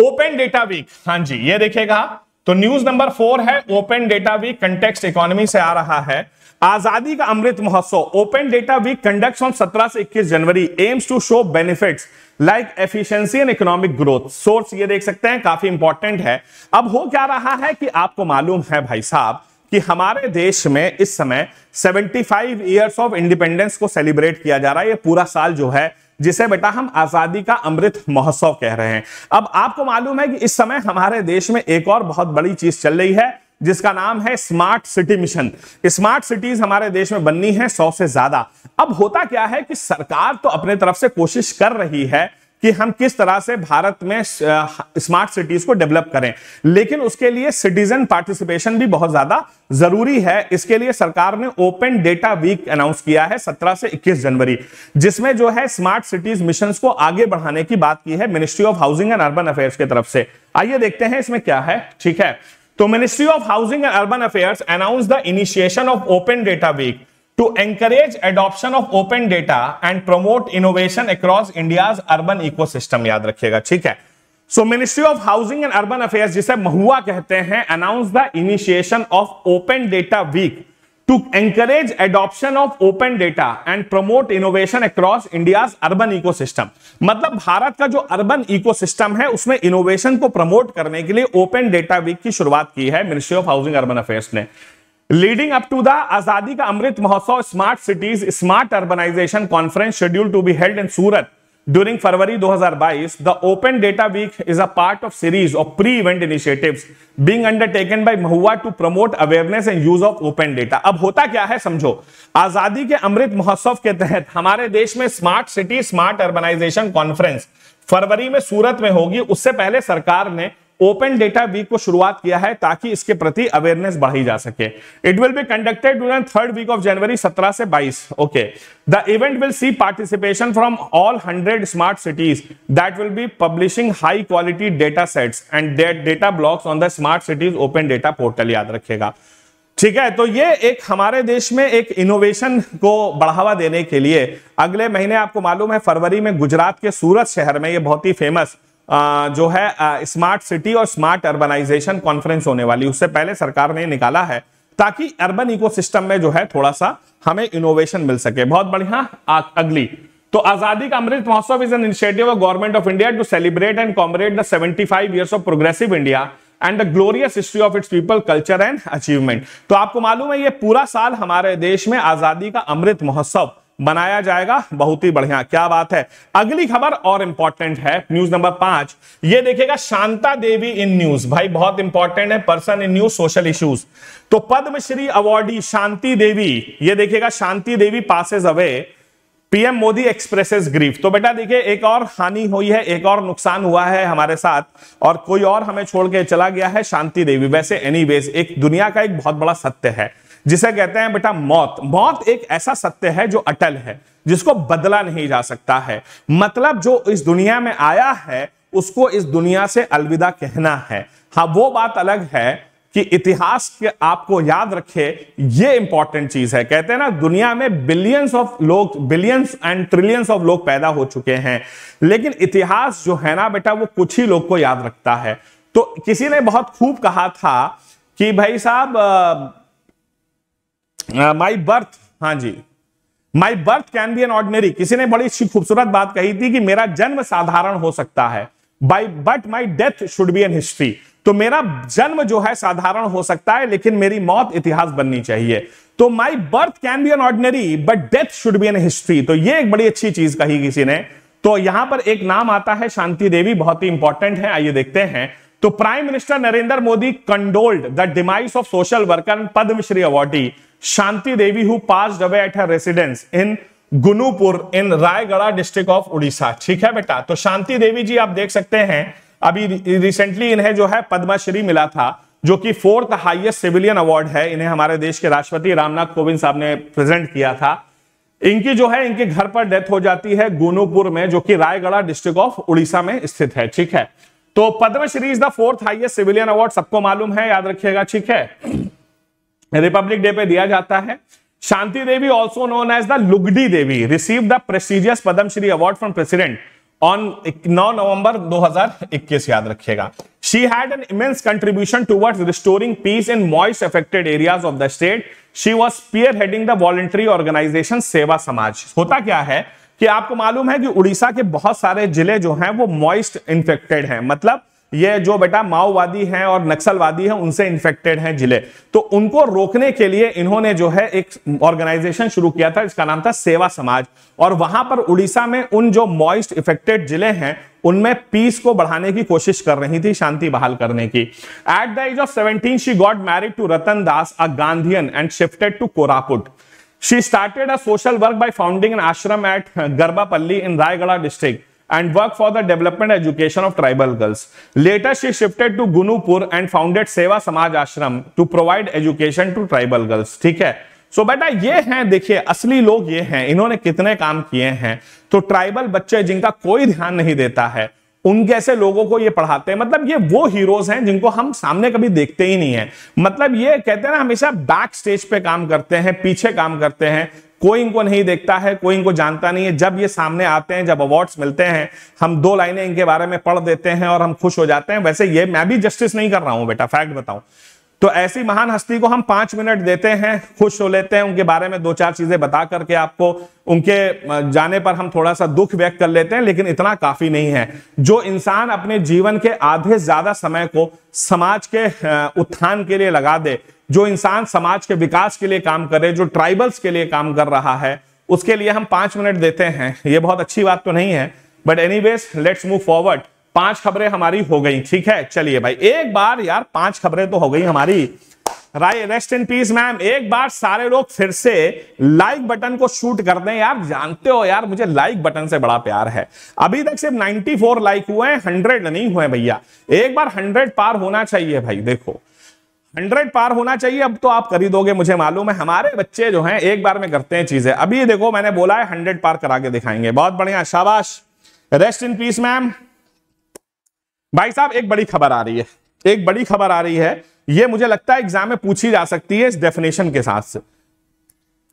ओपन डेटा वीक हाँ जी ये देखिएगा तो न्यूज नंबर फोर है open data week context economy से आ रहा है आजादी का Amrit Mahotsav open data week conduct on 17 से 21 जनवरी aims to show benefits like efficiency and economic growth source ये देख सकते हैं काफी इंपॉर्टेंट है अब हो क्या रहा है कि आपको मालूम है भाई साहब कि हमारे देश में इस समय 75 इयर्स ऑफ इंडिपेंडेंस को सेलिब्रेट किया जा रहा है ये पूरा साल जो है जिसे बेटा हम आजादी का अमृत महोत्सव कह रहे हैं अब आपको मालूम है कि इस समय हमारे देश में एक और बहुत बड़ी चीज चल रही है जिसका नाम है smart city mission smart cities हमारे देश में बननी है सौ से ज्यादा अब होता क्या है कि सरकार तो अपने तरफ से कोशिश कर रही है कि हम किस तरह से भारत में स्मार्ट सिटीज को डेवलप करें लेकिन उसके लिए सिटीजन पार्टिसिपेशन भी बहुत ज्यादा जरूरी है इसके लिए सरकार ने ओपन डेटा वीक अनाउंस किया है 17 से 21 जनवरी जिसमें जो है स्मार्ट सिटीज मिशन को आगे बढ़ाने की बात की है ministry of housing and urban affairs की तरफ से आइए देखते हैं इसमें क्या है ठीक है तो ministry of housing and urban affairs announce the initiation of open data week to encourage adoption of open data and and innovation across India urban ecosystem याद रखिएगा ठीक है so ministry of housing and urban affair जिसे MoHUA कहते हैं announce the initiation of open data week to encourage adoption of open data and promote innovation across India urban ecosystem मतलब भारत का जो अर्बन इको सिस्टम है उसमें innovation को promote करने के लिए ओपन डेटा वीक की शुरुआत की है ministry of housing urban affair ने leading up to the Azadi का Amrit Mahotsav smart cities smart urbanisation conference schedule to be held in Surat during February 2022, the open data week is a part of series of pre event initiatives being undertaken by MoHUA to promote awareness and use of open data अब होता क्या है समझो आजादी के अमृत महोत्सव के तहत हमारे देश में smart city smart urbanisation conference फरवरी में सूरत में होगी उससे पहले सरकार ने ओपन डेटा वीक को शुरुआत किया है ताकि इसके प्रति अवेयरनेस बढ़ाई जा सके it will be conducted during third week of January 17 से 22 okay the event will see participation from all 100 smart cities that will be publishing high quality data sets and data blocks on the smart cities open data portal याद रखेगा ठीक है तो ये एक हमारे देश में एक इनोवेशन को बढ़ावा देने के लिए अगले महीने आपको मालूम है फरवरी में गुजरात के सूरत शहर में ये बहुत ही फेमस जो है स्मार्ट सिटी और स्मार्ट अर्बनाइजेशन कॉन्फ्रेंस होने वाली उससे पहले सरकार ने निकाला है ताकि अर्बन इकोसिस्टम में जो है थोड़ा सा हमें इनोवेशन मिल सके बहुत बढ़िया अगली तो आजादी का Amrit Mahotsav is an initiative of government of India to celebrate and commemorate the 75 year of progressive India and the glorious history of its people culture and achievement तो आपको मालूम है ये पूरा साल हमारे देश में आजादी का अमृत महोत्सव बनाया जाएगा बहुत ही बढ़िया क्या बात है अगली खबर और इंपॉर्टेंट है न्यूज नंबर पांच ये देखेगा शांता देवी इन न्यूज भाई बहुत इंपॉर्टेंट है person in news social issues तो पद्मश्री अवार्डी शांति देवी ये देखेगा Shanti Devi passes away PM Modi expresses grief तो बेटा देखिए एक और हानि हुई है एक और नुकसान हुआ है हमारे साथ और कोई और हमें छोड़ के चला गया है शांति देवी वैसे एनी एक दुनिया का एक बहुत बड़ा सत्य है जिसे कहते हैं बेटा मौत मौत एक ऐसा सत्य है जो अटल है जिसको बदला नहीं जा सकता है मतलब जो इस दुनिया में आया है उसको इस दुनिया से अलविदा कहना है हाँ वो बात अलग है कि इतिहास के आपको याद रखे ये इंपॉर्टेंट चीज है कहते हैं ना दुनिया में बिलियंस ऑफ लोग बिलियंस एंड ट्रिलियंस ऑफ लोग पैदा हो चुके हैं लेकिन इतिहास जो है ना बेटा वो कुछ ही लोग को याद रखता है तो किसी ने बहुत खूब कहा था कि भाई साहब माई uh, बर्थ हाँ जी my birth can be an ordinary किसी ने बड़ी खूबसूरत बात कही थी कि मेरा जन्म साधारण हो सकता है बाई but my death should be an history तो मेरा जन्म जो है साधारण हो सकता है लेकिन मेरी मौत इतिहास बननी चाहिए तो my birth can be an ordinary but death should be an history तो ये एक बड़ी अच्छी चीज कही किसी ने तो यहां पर एक नाम आता है शांति देवी बहुत ही इंपॉर्टेंट है आइए देखते हैं तो prime minister Narendra Modi condoled the demise of social worker Padmashri awardee Shanti Devi who pass डबे at her residence in Gunupur in Raigarh district of Orissa ठीक है बेटा तो शांति देवी जी आप देख सकते हैं अभी रिसेंटली इन्हें जो है पद्मश्री मिला था जो कि फोर्थ हाईएस्ट सिविलियन अवार्ड है इन्हें हमारे देश के राष्ट्रपति रामनाथ कोविंद साहब ने प्रेजेंट किया था इनकी जो है इनके घर पर डेथ हो जाती है गुनूपुर में जो कि रायगढ़ डिस्ट्रिक्ट ऑफ उड़ीसा में स्थित है ठीक है तो Padmashri is the fourth highest civilian award सबको मालूम है याद रखिएगा ठीक है रिपब्लिक डे पे दिया जाता है Shanti Devi also known as the Lugdi Devi receive the prestigious Padmashri award from president on 9 November 2021 याद रखिएगा she had an immense contribution towards restoring peace in Maoist affected areas of the state she was spearheading the voluntary organisation Seva Samaj होता क्या है कि आपको मालूम है कि उड़ीसा के बहुत सारे जिले जो हैं वो मॉइस्ट इन्फेक्टेड हैं मतलब ये जो बेटा माओवादी हैं और नक्सलवादी हैं उनसे इन्फेक्टेड हैं जिले तो उनको रोकने के लिए इन्होंने जो है एक ऑर्गेनाइजेशन शुरू किया था इसका नाम था सेवा समाज और वहां पर उड़ीसा में उन जो मॉइस्ट इफेक्टेड जिले हैं उनमें पीस को बढ़ाने की कोशिश कर रही थी शांति बहाल करने की at the age of seventeen she got married to Ratan Das a Gandhian and shifted to Koraput she started a social work by founding an ashram at Garbapalli in Raigarh district and worked for the development education of tribal girls. Later, she shifted to Gunupur and founded Seva Samaj Ashram to provide education to tribal girls. theek hai so, beta ye hain dekhiye asli log ye hain inhone kitne kaam kiye hain to tribal बच्चे jinka koi dhyan nahi deta hai उन कैसे लोगों को ये पढ़ाते हैं मतलब ये वो हीरोज हैं जिनको हम सामने कभी देखते ही नहीं है मतलब ये कहते हैं ना हमेशा बैक स्टेज पे काम करते हैं पीछे काम करते हैं कोई इनको नहीं देखता है कोई इनको जानता नहीं है जब ये सामने आते हैं जब अवार्ड्स मिलते हैं हम दो लाइनें इनके बारे में पढ़ देते हैं और हम खुश हो जाते हैं वैसे ये मैं भी जस्टिस नहीं कर रहा हूं बेटा फैक्ट बताऊं तो ऐसी महान हस्ती को हम पांच मिनट देते हैं खुश हो लेते हैं उनके बारे में दो चार चीजें बता करके आपको उनके जाने पर हम थोड़ा सा दुख व्यक्त कर लेते हैं लेकिन इतना काफी नहीं है जो इंसान अपने जीवन के आधे ज्यादा समय को समाज के उत्थान के लिए लगा दे जो इंसान समाज के विकास के लिए काम करे जो ट्राइबल्स के लिए काम कर रहा है उसके लिए हम पांच मिनट देते हैं ये बहुत अच्छी बात तो नहीं है but any let's move forward पांच खबरें हमारी हो गई ठीक है चलिए भाई एक बार यार पांच खबरें तो हो गई हमारी राय रेस्ट इन पीस मैम एक बार सारे लोग फिर से लाइक बटन को शूट कर दें यार जानते हो यार मुझे लाइक बटन से बड़ा प्यार है अभी तक सिर्फ 94 लाइक हुए हैं 100 नहीं हुए भैया एक बार 100 पार होना चाहिए भाई देखो 100 पार होना चाहिए अब तो आप कर ही दोगे मुझे मालूम है हमारे बच्चे जो हैं एक बार में करते हैं चीजें अभी देखो मैंने बोला है हंड्रेड पार करा के दिखाएंगे बहुत बढ़िया शाबाश रेस्ट इन पीस मैम भाई साहब एक बड़ी खबर आ रही है एक बड़ी खबर आ रही है यह मुझे लगता है एग्जाम में पूछी जा सकती है इस डेफिनेशन के साथ से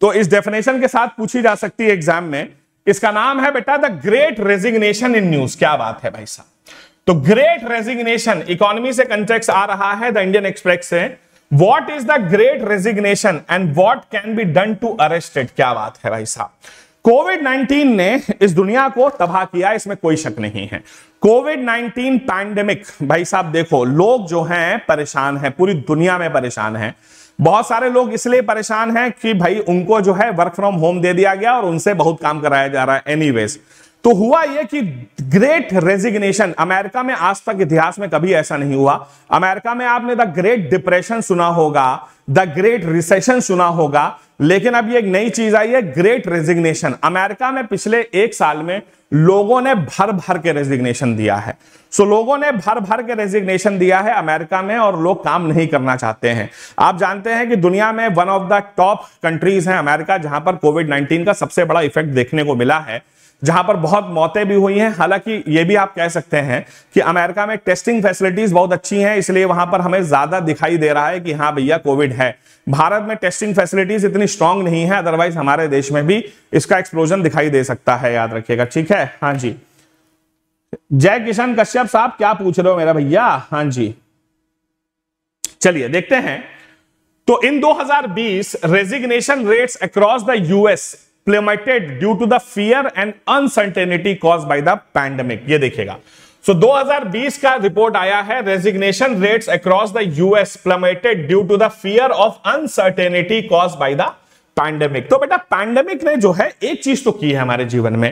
तो इस डेफिनेशन के साथ पूछी जा सकती है एग्जाम में इसका नाम है बेटा the great resignation in news क्या बात है भाई साहब तो ग्रेट रेजिग्नेशन इकोनॉमी से कंटेक्स आ रहा है द इंडियन एक्सप्रेस से what is the great resignation and what can be done to arrest it क्या बात है भाई साहब कोविड 19 ने इस दुनिया को तबाह किया इसमें कोई शक नहीं है कोविड 19 पैंडेमिक भाई साहब देखो लोग जो हैं परेशान हैं पूरी दुनिया में परेशान हैं बहुत सारे लोग इसलिए परेशान हैं कि भाई उनको जो है वर्क फ्रॉम होम दे दिया गया और उनसे बहुत काम कराया जा रहा है एनी तो हुआ यह कि ग्रेट रेजिग्नेशन अमेरिका में आज तक इतिहास में कभी ऐसा नहीं हुआ अमेरिका में आपने द ग्रेट डिप्रेशन सुना होगा द ग्रेट रिसेशन सुना होगा लेकिन अब ये एक नई चीज आई है ग्रेट रेजिग्नेशन अमेरिका में पिछले एक साल में लोगों ने भर भर के रेजिग्नेशन दिया है सो लोगों ने भर भर के रेजिग्नेशन दिया है अमेरिका में और लोग काम नहीं करना चाहते हैं आप जानते हैं कि दुनिया में one of the top countries हैं अमेरिका जहां पर कोविड 19 का सबसे बड़ा इफेक्ट देखने को मिला है जहां पर बहुत मौतें भी हुई हैं हालांकि ये भी आप कह सकते हैं कि अमेरिका में टेस्टिंग फैसिलिटीज बहुत अच्छी हैं इसलिए वहां पर हमें ज्यादा दिखाई दे रहा है कि हाँ भैया कोविड है भारत में टेस्टिंग फैसिलिटीज इतनी स्ट्रांग नहीं है अदरवाइज हमारे देश में भी इसका एक्सप्लोजन दिखाई दे सकता है याद रखिएगा ठीक है हाँ जी जय किशन कश्यप साहब क्या पूछ रहे हो मेरा भैया हाँ जी चलिए देखते हैं तो in 2020 resignation rates across the US plummeted due to the fear and uncertainty caused by the pandemic ये देखेगा सो so, 2020 का रिपोर्ट आया है resignation rates across the US plummeted due to the fear of uncertainty caused by the pandemic तो बेटा pandemic ने जो है एक चीज तो की है हमारे जीवन में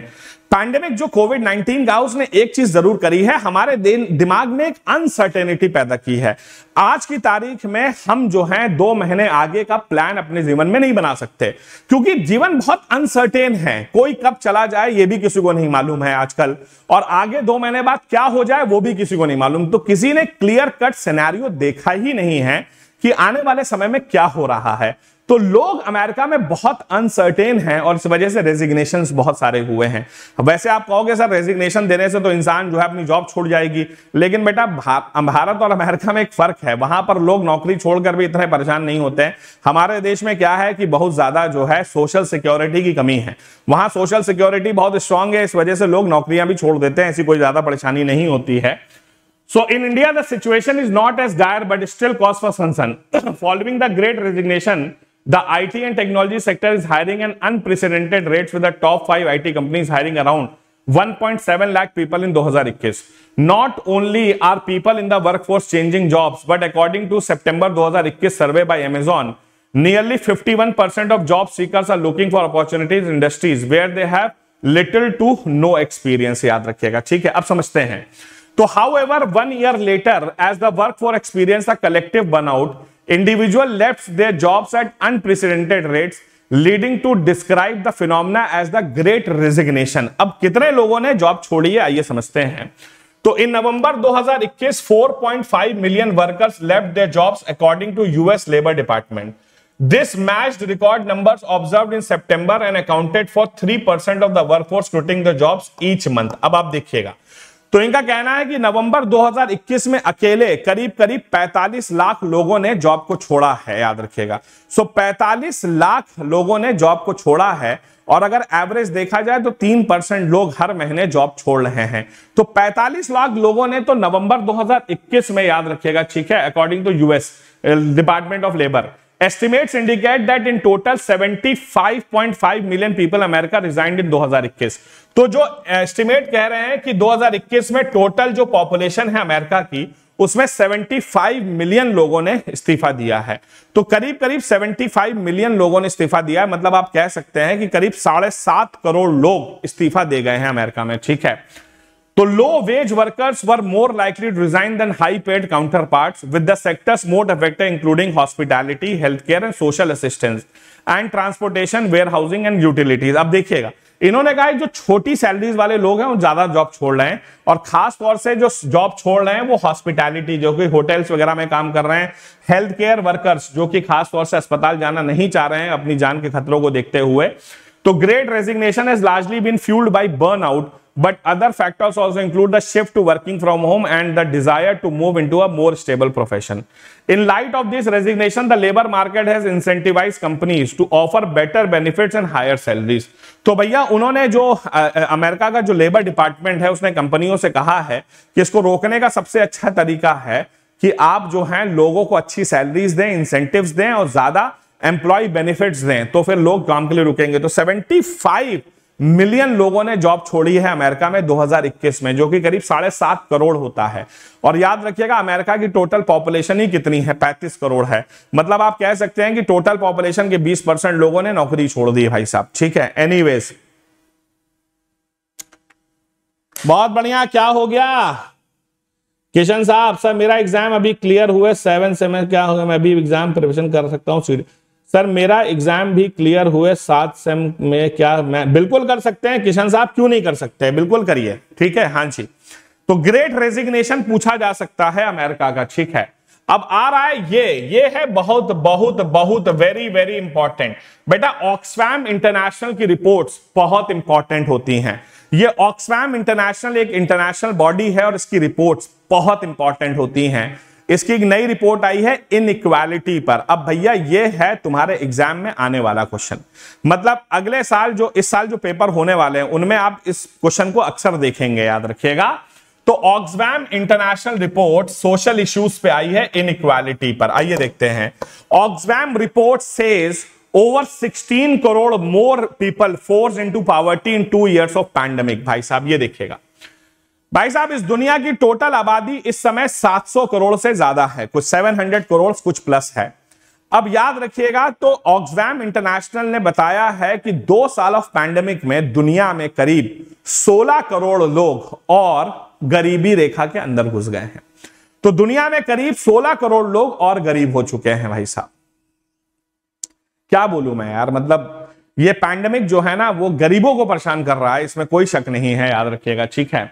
पैंडेमिक जो कोविड 19 का उसने एक चीज जरूर करी है हमारे दिमाग में एक अनसर्टेनिटी पैदा की है आज की तारीख में हम जो है दो महीने आगे का प्लान अपने जीवन में नहीं बना सकते क्योंकि जीवन बहुत अनसर्टेन है कोई कब चला जाए ये भी किसी को नहीं मालूम है आजकल और आगे दो महीने बाद क्या हो जाए वो भी किसी को नहीं मालूम तो किसी ने क्लियर कट सिनेरियो देखा ही नहीं है कि आने वाले समय में क्या हो रहा है तो लोग अमेरिका में बहुत अनसर्टेन हैं और इस वजह से रेजिग्नेशन बहुत सारे हुए हैं वैसे आप कहोगे सर रेजिग्नेशन देने से तो इंसान जो है अपनी जॉब छोड़ जाएगी लेकिन बेटा भारत और अमेरिका में एक फर्क है वहां पर लोग नौकरी छोड़कर भी इतने परेशान नहीं होते हैं हमारे देश में क्या है कि बहुत ज्यादा जो है सोशल सिक्योरिटी की कमी है वहां सोशल सिक्योरिटी बहुत स्ट्रांग है इस वजह से लोग नौकरियां भी छोड़ देते हैं ऐसी कोई ज्यादा परेशानी नहीं होती है So in India, the situation is not as dire, but still cause for concern. *coughs* Following the great resignation, The IT and technology sector is hiring an unprecedented rates with the top five IT companies hiring around 1.7 lakh people in 2021. Not only are people in the workforce changing jobs, but according to September 2021 survey by Amazon, nearly 51% of job seekers are looking for opportunities in industries where they have little to no experience. याद रखिएगा ठीक है अब समझते हैं so however one year later as the work for experience experience collective burnout individual left their jobs at unprecedented rates leading to describe the phenomena as the great resignation अब कितने लोगों ने जॉब छोड़ी है आइए समझते हैं तो in November 2021 4.5 million workers left their jobs according to US labour department this matched record numbers observed in September and accounted for 3% of the workforce quitting the jobs each month अब आप देखिएगा तो इनका कहना है कि नवंबर 2021 में अकेले करीब करीब 45 लाख लोगों ने जॉब को छोड़ा है याद रखिएगा सो 45 लाख लोगों ने जॉब को छोड़ा है और अगर एवरेज देखा जाए तो तीन परसेंट लोग हर महीने जॉब छोड़ रहे हैं तो 45 लाख लोगों ने तो नवंबर 2021 में याद रखिएगा ठीक है according to US department of labour estimates indicate that in total 75.5 million people America resigned in 2021. तो जो एस्टिमेट कह रहे हैं कि 2021 में टोटल जो पॉपुलेशन है अमेरिका की उसमें 75 मिलियन लोगों ने इस्तीफा दिया है तो करीब करीब 75 मिलियन लोगों ने इस्तीफा दिया है मतलब आप कह सकते हैं कि करीब साढ़े सात करोड़ लोग इस्तीफा दे गए हैं अमेरिका में ठीक है तो low wage workers were more likely resign than high paid counterpart with the sectors most affected including hospitality health care and social assistance and transportation warehousing and utilities आप देखिएगा इन्होंने कहा जो छोटी सैलरीज वाले लोग हैं वो ज्यादा जॉब छोड़ रहे हैं और खास तौर से जो जॉब छोड़ रहे हैं वो हॉस्पिटैलिटी जो कि होटल्स वगैरह में काम कर रहे हैं हेल्थ केयर वर्कर्स जो कि खास तौर से अस्पताल जाना नहीं चाह रहे हैं अपनी जान के खतरों को देखते हुए तो great resignation is largely been fuelled by burnout but other factors also include the shift to working from home and the desire to move into a more stable profession in light of this resignation the labour market has incentivise companies to offer better benefit and higher salaries तो भैया उन्होंने जो आ, America का जो labour department है उसने कंपनियों से कहा है कि इसको रोकने का सबसे अच्छा तरीका है कि आप जो हैं लोगों को अच्छी सैलरीज दें इंसेंटिव्स दें और ज्यादा एम्प्लॉय बेनिफिट दें तो फिर लोग काम के लिए रुकेंगे तो सेवेंटी फाइव मिलियन लोगों ने जॉब छोड़ी है अमेरिका में 2021 में जो कि करीब साढ़े सात करोड़ होता है और याद रखिएगा अमेरिका की टोटल पॉपुलेशन ही कितनी है 35 करोड़ है मतलब आप कह सकते हैं कि टोटल पॉपुलेशन के 20 परसेंट लोगों ने नौकरी छोड़ दी भाई साहब ठीक है एनीवेज बहुत बढ़िया क्या हो गया किशन साहब सर मेरा एग्जाम अभी क्लियर हुए सेवन से मैं क्या गया मैं अभी एग्जाम प्रिपरेशन कर सकता हूँ सर मेरा एग्जाम भी क्लियर हुए सात सेम में क्या मैं बिल्कुल कर सकते हैं किशन साहब क्यों नहीं कर सकते बिल्कुल करिए ठीक है हां जी तो ग्रेट रेजिग्नेशन पूछा जा सकता है अमेरिका का ठीक है अब आ रहा है ये ये है बहुत बहुत बहुत वेरी वेरी इंपॉर्टेंट बेटा ऑक्सफैम इंटरनेशनल की रिपोर्ट्स बहुत इंपॉर्टेंट होती हैं ये ऑक्सफैम इंटरनेशनल एक इंटरनेशनल बॉडी है और इसकी रिपोर्ट्स बहुत इंपॉर्टेंट होती हैं इसकी एक नई रिपोर्ट आई है इनइक्वालिटी पर अब भैया ये है तुम्हारे एग्जाम में आने वाला क्वेश्चन मतलब अगले साल जो इस साल जो पेपर होने वाले हैं उनमें आप इस क्वेश्चन को अक्सर देखेंगे याद रखिएगा तो Oxfam International report social issues पे आई है इक्वालिटी पर आइए देखते हैं Oxfam report says over 16 crore more people force into poverty in two years of pandemic भाई साहब ये देखिएगा भाई साहब इस दुनिया की टोटल आबादी इस समय 700 करोड़ से ज्यादा है कुछ 700 करोड़ कुछ प्लस है अब याद रखिएगा तो ऑक्सवैम इंटरनेशनल ने बताया है कि दो साल ऑफ पैंडेमिक में दुनिया में करीब 16 करोड़ लोग और गरीबी रेखा के अंदर घुस गए हैं तो दुनिया में करीब 16 करोड़ लोग और गरीब हो चुके हैं भाई साहब क्या बोलू मैं यार मतलब ये पैंडेमिक जो है ना वो गरीबों को परेशान कर रहा है इसमें कोई शक नहीं है याद रखिएगा ठीक है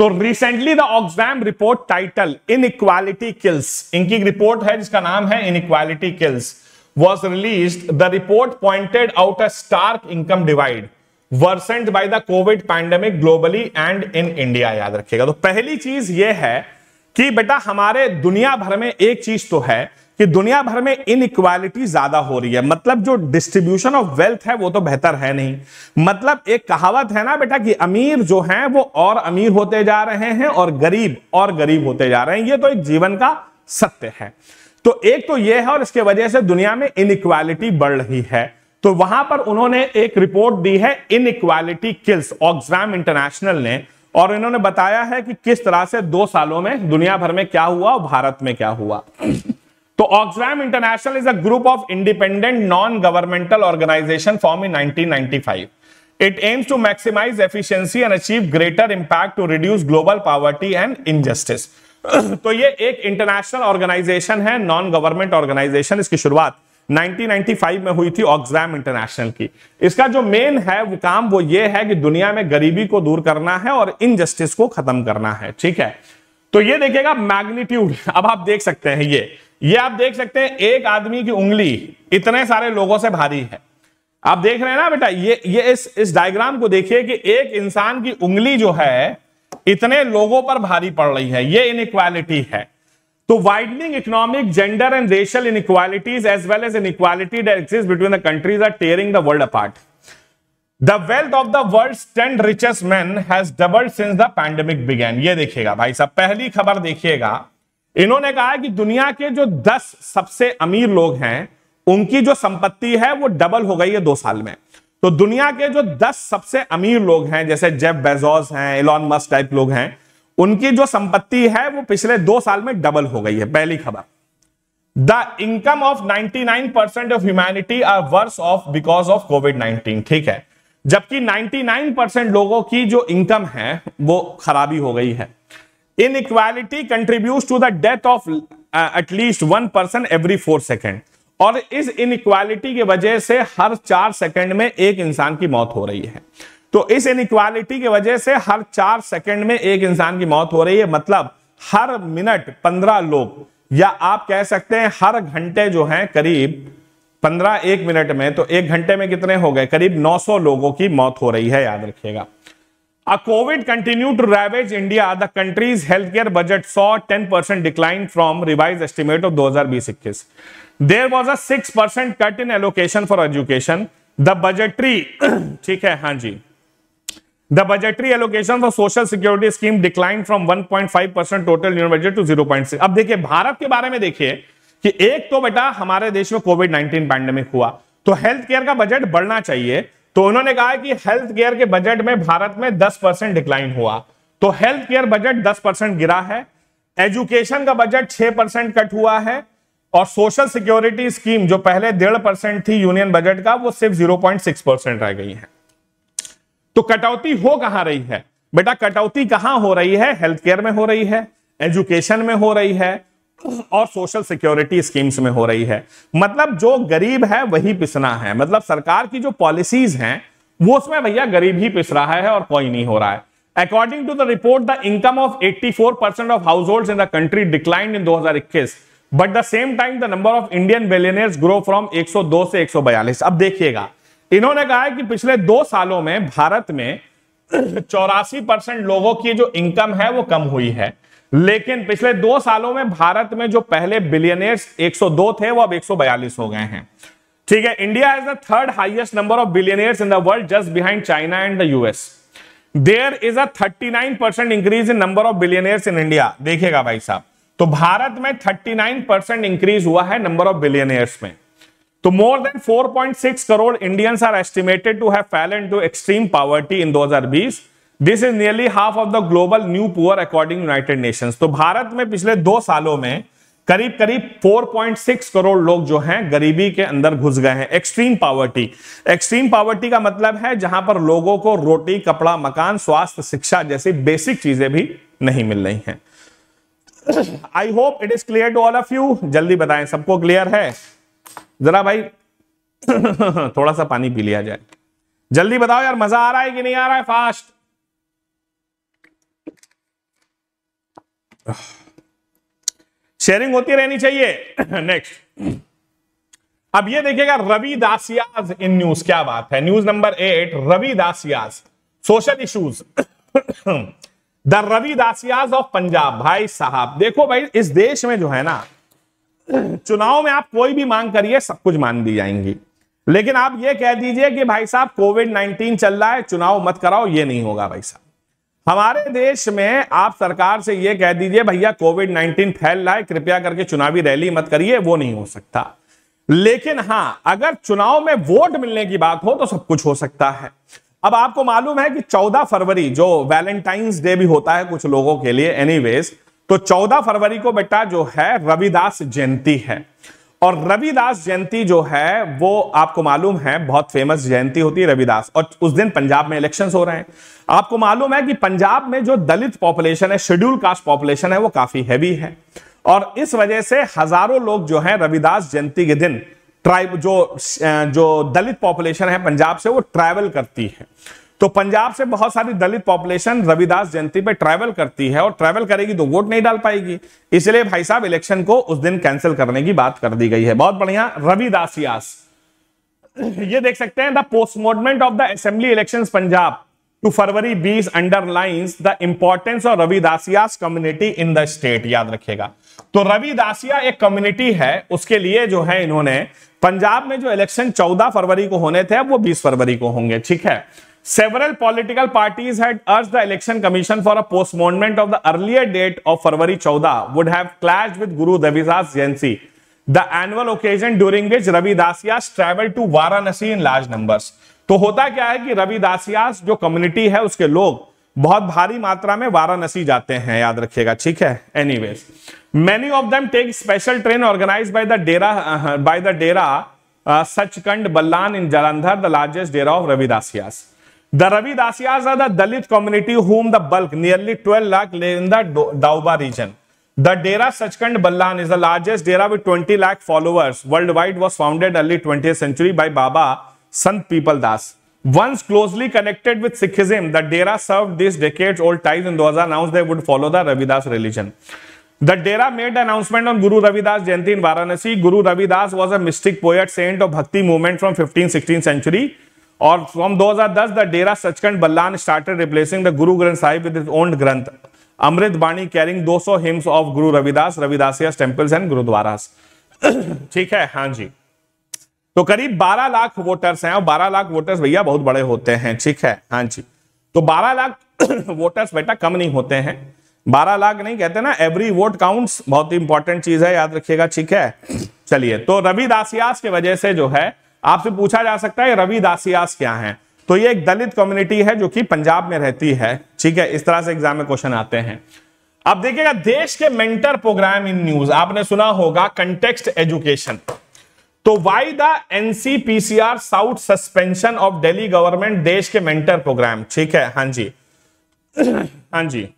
तो recently the Oxfam report title inequality kills इनकी रिपोर्ट है जिसका नाम है inequality kills was release the report pointed out a stark income divide worsened by the Covid pandemic globally and in India याद रखेगा तो पहली चीज यह है कि बेटा हमारे दुनिया भर में एक चीज तो है कि दुनिया भर में इनइक्वालिटी ज्यादा हो रही है मतलब जो डिस्ट्रीब्यूशन ऑफ वेल्थ है वो तो बेहतर है नहीं मतलब एक कहावत है ना बेटा कि अमीर जो हैं वो और अमीर होते जा रहे हैं और गरीब और गरीब होते जा रहे हैं ये तो एक जीवन का सत्य है तो एक तो ये है और इसके वजह से दुनिया में इनइक्वालिटी बढ़ रही है तो वहां पर उन्होंने एक रिपोर्ट दी है इनइक्वालिटी किल्स ऑक्सफैम इंटरनेशनल ने और इन्होंने बताया है कि किस तरह से दो सालों में दुनिया भर में क्या हुआ और भारत में क्या हुआ तो Oxfam International is a group of independent non governmental organisation form in 1995 it aims to maximise efficiency and achieve greater impact to reduce global poverty and injustice तो ये एक इंटरनेशनल ऑर्गेनाइजेशन है नॉन गवर्नमेंट ऑर्गेनाइजेशन इसकी शुरुआत 1995 में हुई थी Oxfam International की इसका जो मेन है वो काम वो ये है कि दुनिया में गरीबी को दूर करना है और इनजस्टिस को खत्म करना है ठीक है तो ये देखिएगा मैग्नीट्यूड अब आप देख सकते हैं ये ये आप देख सकते हैं एक आदमी की उंगली इतने सारे लोगों से भारी है आप देख रहे हैं ना बेटा ये ये इस इस डायग्राम को देखिए कि एक इंसान की उंगली जो है इतने लोगों पर भारी पड़ रही है ये इनइक्वालिटी है तो widening economic gender and racial inequalities as well as inequality that between the countries are tearing the world apart the wealth of the world ten richest man has doubled since the pandemic began ये देखिएगा भाई साहब पहली खबर देखिएगा इन्होंने कहा कि दुनिया के जो 10 सबसे अमीर लोग हैं उनकी जो संपत्ति है वो डबल हो गई है दो साल में तो दुनिया के जो 10 सबसे अमीर लोग हैं जैसे जेब बेजोस हैं इलॉन मस्क टाइप लोग हैं उनकी जो संपत्ति है वो पिछले दो साल में डबल हो गई है पहली खबर the income of 99 percent of humanity are worse off because of Covid 19 ठीक है जबकि 99 परसेंट लोगों की जो इनकम है वो खराबी हो गई है inequality contribute to the death of at least one person every four second और इस इनइक्वालिटी की वजह से हर चार सेकेंड में एक इंसान की मौत हो रही है तो इस इनइक्वालिटी की वजह से हर चार सेकेंड में एक इंसान की मौत हो रही है मतलब हर मिनट पंद्रह लोग या आप कह सकते हैं हर घंटे जो है करीब पंद्रह एक मिनट में तो एक घंटे में कितने हो गए करीब 900 लोगों की मौत हो रही है याद रखिएगा A COVID continued to ravage India. The country's healthcare budget saw 10% decline from revised estimate of 2020 There was a 6% cut in allocation for education. The budgetary, ठीक है हाँ जी. The budgetary allocation for social security scheme declined from 1.5% total union budget to 0.6. अब देखिए भारत के बारे में देखिए कि एक तो बेटा हमारे देश में covid 19 pandemic हुआ तो हेल्थ केयर का बजट बढ़ना चाहिए तो उन्होंने कहा कि हेल्थ केयर के बजट में भारत में 10 परसेंट डिक्लाइन हुआ तो हेल्थ केयर बजट 10 परसेंट गिरा है एजुकेशन का बजट 6 परसेंट कट हुआ है और सोशल सिक्योरिटी स्कीम जो पहले डेढ़ परसेंट थी यूनियन बजट का वो सिर्फ 0.6 परसेंट रह गई है तो कटौती हो कहां रही है बेटा कटौती कहां हो रही है हेल्थ केयर में हो रही है एजुकेशन में हो रही है और सोशल सिक्योरिटी स्कीम्स में हो रही है मतलब जो गरीब है वही पिसना है मतलब सरकार की जो पॉलिसीज हैं वो उसमें भैया गरीब ही पिस रहा है और कोई नहीं हो रहा है according to the report the income of 84% of decline in दो हजार इक्कीस but 2021. Same time the number of Indian of grow billionaires एक सौ 102 से 142. अब देखिएगा इन्होंने कहा है कि पिछले दो सालों में भारत में चौरासी परसेंट लोगों की जो इनकम है वो कम हुई है लेकिन पिछले दो सालों में भारत में जो पहले बिलियनियर्स 102 थे वो अब 142 हो गए हैं ठीक है India is the third highest number of billionaires in the world just behind China and the US there is a 39 percent increase in number of billionaires in India देखेगा भाई साहब तो भारत में 39 परसेंट इंक्रीज हुआ है नंबर ऑफ बिलियनियर्स में तो more than 4.6 crore Indians are estimated to have fell to extreme poverty in 2020 this is nearly half of the global new poor according United Nations तो भारत में पिछले दो सालों में करीब करीब 4.6 करोड़ लोग जो हैं गरीबी के अंदर घुस गए हैं एक्सट्रीम पावर्टी एक्सट्रीम पावर्टी का मतलब है जहां पर लोगों को रोटी कपड़ा मकान स्वास्थ्य शिक्षा जैसी बेसिक चीजें भी नहीं मिल रही हैं I hope it is clear to all of you जल्दी बताएं सबको क्लियर है जरा भाई *laughs* थोड़ा सा पानी पी लिया जाए जल्दी बताओ यार मजा आ रहा है कि नहीं आ रहा है फास्ट शेयरिंग होती रहनी चाहिए नेक्स्ट *clears throat* अब ये देखिएगा रवि दासियाज इन न्यूज क्या बात है news number eight Ravidassias social issues the Ravidassias of Punjab भाई साहब देखो भाई इस देश में जो है ना *clears throat* चुनाव में आप कोई भी मांग करिए सब कुछ मान दी जाएंगी लेकिन आप ये कह दीजिए कि भाई साहब कोविड 19 चल रहा है चुनाव मत कराओ ये नहीं होगा भाई साहब हमारे देश में आप सरकार से यह कह दीजिए भैया कोविड 19 फैल रहा है कृपया करके चुनावी रैली मत करिए वो नहीं हो सकता लेकिन हां अगर चुनाव में वोट मिलने की बात हो तो सब कुछ हो सकता है अब आपको मालूम है कि 14 फरवरी जो वैलेंटाइंस डे भी होता है कुछ लोगों के लिए एनीवेज तो 14 फरवरी को बेटा जो है रविदास जयंती है और रविदास जयंती जो है वो आपको मालूम है बहुत फेमस जयंती होती है रविदास और उस दिन पंजाब में इलेक्शंस हो रहे हैं आपको मालूम है कि पंजाब में जो दलित पॉपुलेशन है शेड्यूल कास्ट पॉपुलेशन है वो काफी हैवी है और इस वजह से हजारों लोग जो है रविदास जयंती के दिन ट्राइब जो जो दलित पॉपुलेशन है पंजाब से वो ट्रैवल करती है तो पंजाब से बहुत सारी दलित पॉपुलेशन रविदास जयंती पे ट्रैवल करती है और ट्रैवल करेगी तो वोट नहीं डाल पाएगी इसलिए भाई साहब इलेक्शन को उस दिन कैंसिल करने की बात कर दी गई है बहुत बढ़िया रविदास यास ये देख सकते हैं the postmortem of the assembly election Punjab टू फरवरी बीस underlines the importance of Ravidassias community in the state याद रखेगा तो रविदासिया एक कम्युनिटी है उसके लिए जो है इन्होंने पंजाब में जो इलेक्शन 14 फरवरी को होने थे अब वो 20 फरवरी को होंगे ठीक है Several political parties had urged the election commission for a postponement of the earlier date of February 14 would have clashed with Guru Devidas Jayanti, the annual occasion during which Ravi Dasias traveled to Varanasi in large numbers. तो होता क्या है कि रवि दासियास जो community है उसके लोग बहुत भारी मात्रा में वाराणसी जाते हैं याद रखिएगा ठीक है anyways many of them take special train organise by the Dera by the Dera Sachkhand Ballan in Jalandhar the largest Dera of Ravidassias The Ravi Dasyas are the Dalit community whom the bulk, nearly 12 lakh, live in the Dauba region. The Dera Sachkhand Ballan is the largest Dera with 20 lakh followers worldwide was founded early 20th century by Baba Sant People Das. Once closely connected with Sikhism, the Dera served these decades-old ties and those announced they would follow the Ravidas religion. The Dera made the announcement on Guru Ravidas Jayanti in Varanasi. Guru Ravidas was a mystic poet, saint of Bhakti movement from 15th-16th century और from 2010 the Dera Sachkhand Ballan started replacing the Guru Granth Sahib with own ग्रंथ अमृत बाणी carrying 200 सौ hymns of Guru Ravidas Ravidas temples and gurdwara ठीक है हाँ जी तो करीब 12 लाख वोटर्स हैं और 12 लाख वोटर्स भैया बहुत बड़े होते हैं ठीक है हाँ जी तो 12 लाख वोटर्स *coughs* बेटा कम नहीं होते हैं 12 लाख नहीं कहते ना एवरी वोट काउंट्स बहुत ही इंपॉर्टेंट चीज है याद रखिएगा ठीक है चलिए तो रविदासियास के वजह से जो है आपसे पूछा जा सकता है रवि दासियास क्या है तो ये एक दलित कम्युनिटी है जो कि पंजाब में रहती है ठीक है इस तरह से एग्जाम में क्वेश्चन आते हैं अब देखिएगा देश के मेंटर प्रोग्राम इन न्यूज आपने सुना होगा कंटेक्स्ट एजुकेशन तो why the NCPCR sought suspension of Delhi government देश के मेंटर प्रोग्राम ठीक है हां जी हाँ जी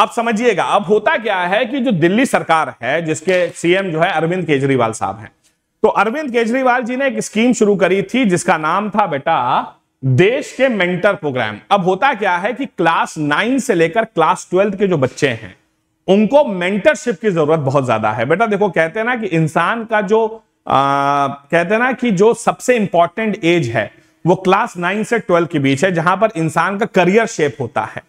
अब समझिएगा अब होता क्या है कि जो दिल्ली सरकार है जिसके सीएम जो है अरविंद केजरीवाल साहब हैं तो अरविंद केजरीवाल जी ने एक स्कीम शुरू करी थी जिसका नाम था बेटा देश के मेंटर प्रोग्राम अब होता क्या है कि क्लास नाइन से लेकर क्लास ट्वेल्थ के जो बच्चे हैं उनको मेंटरशिप की जरूरत बहुत ज्यादा है बेटा देखो कहते हैं ना कि इंसान का जो आ, कहते हैं ना कि जो सबसे इंपॉर्टेंट एज है वो क्लास नाइन से ट्वेल्व के बीच है जहां पर इंसान का करियर शेप होता है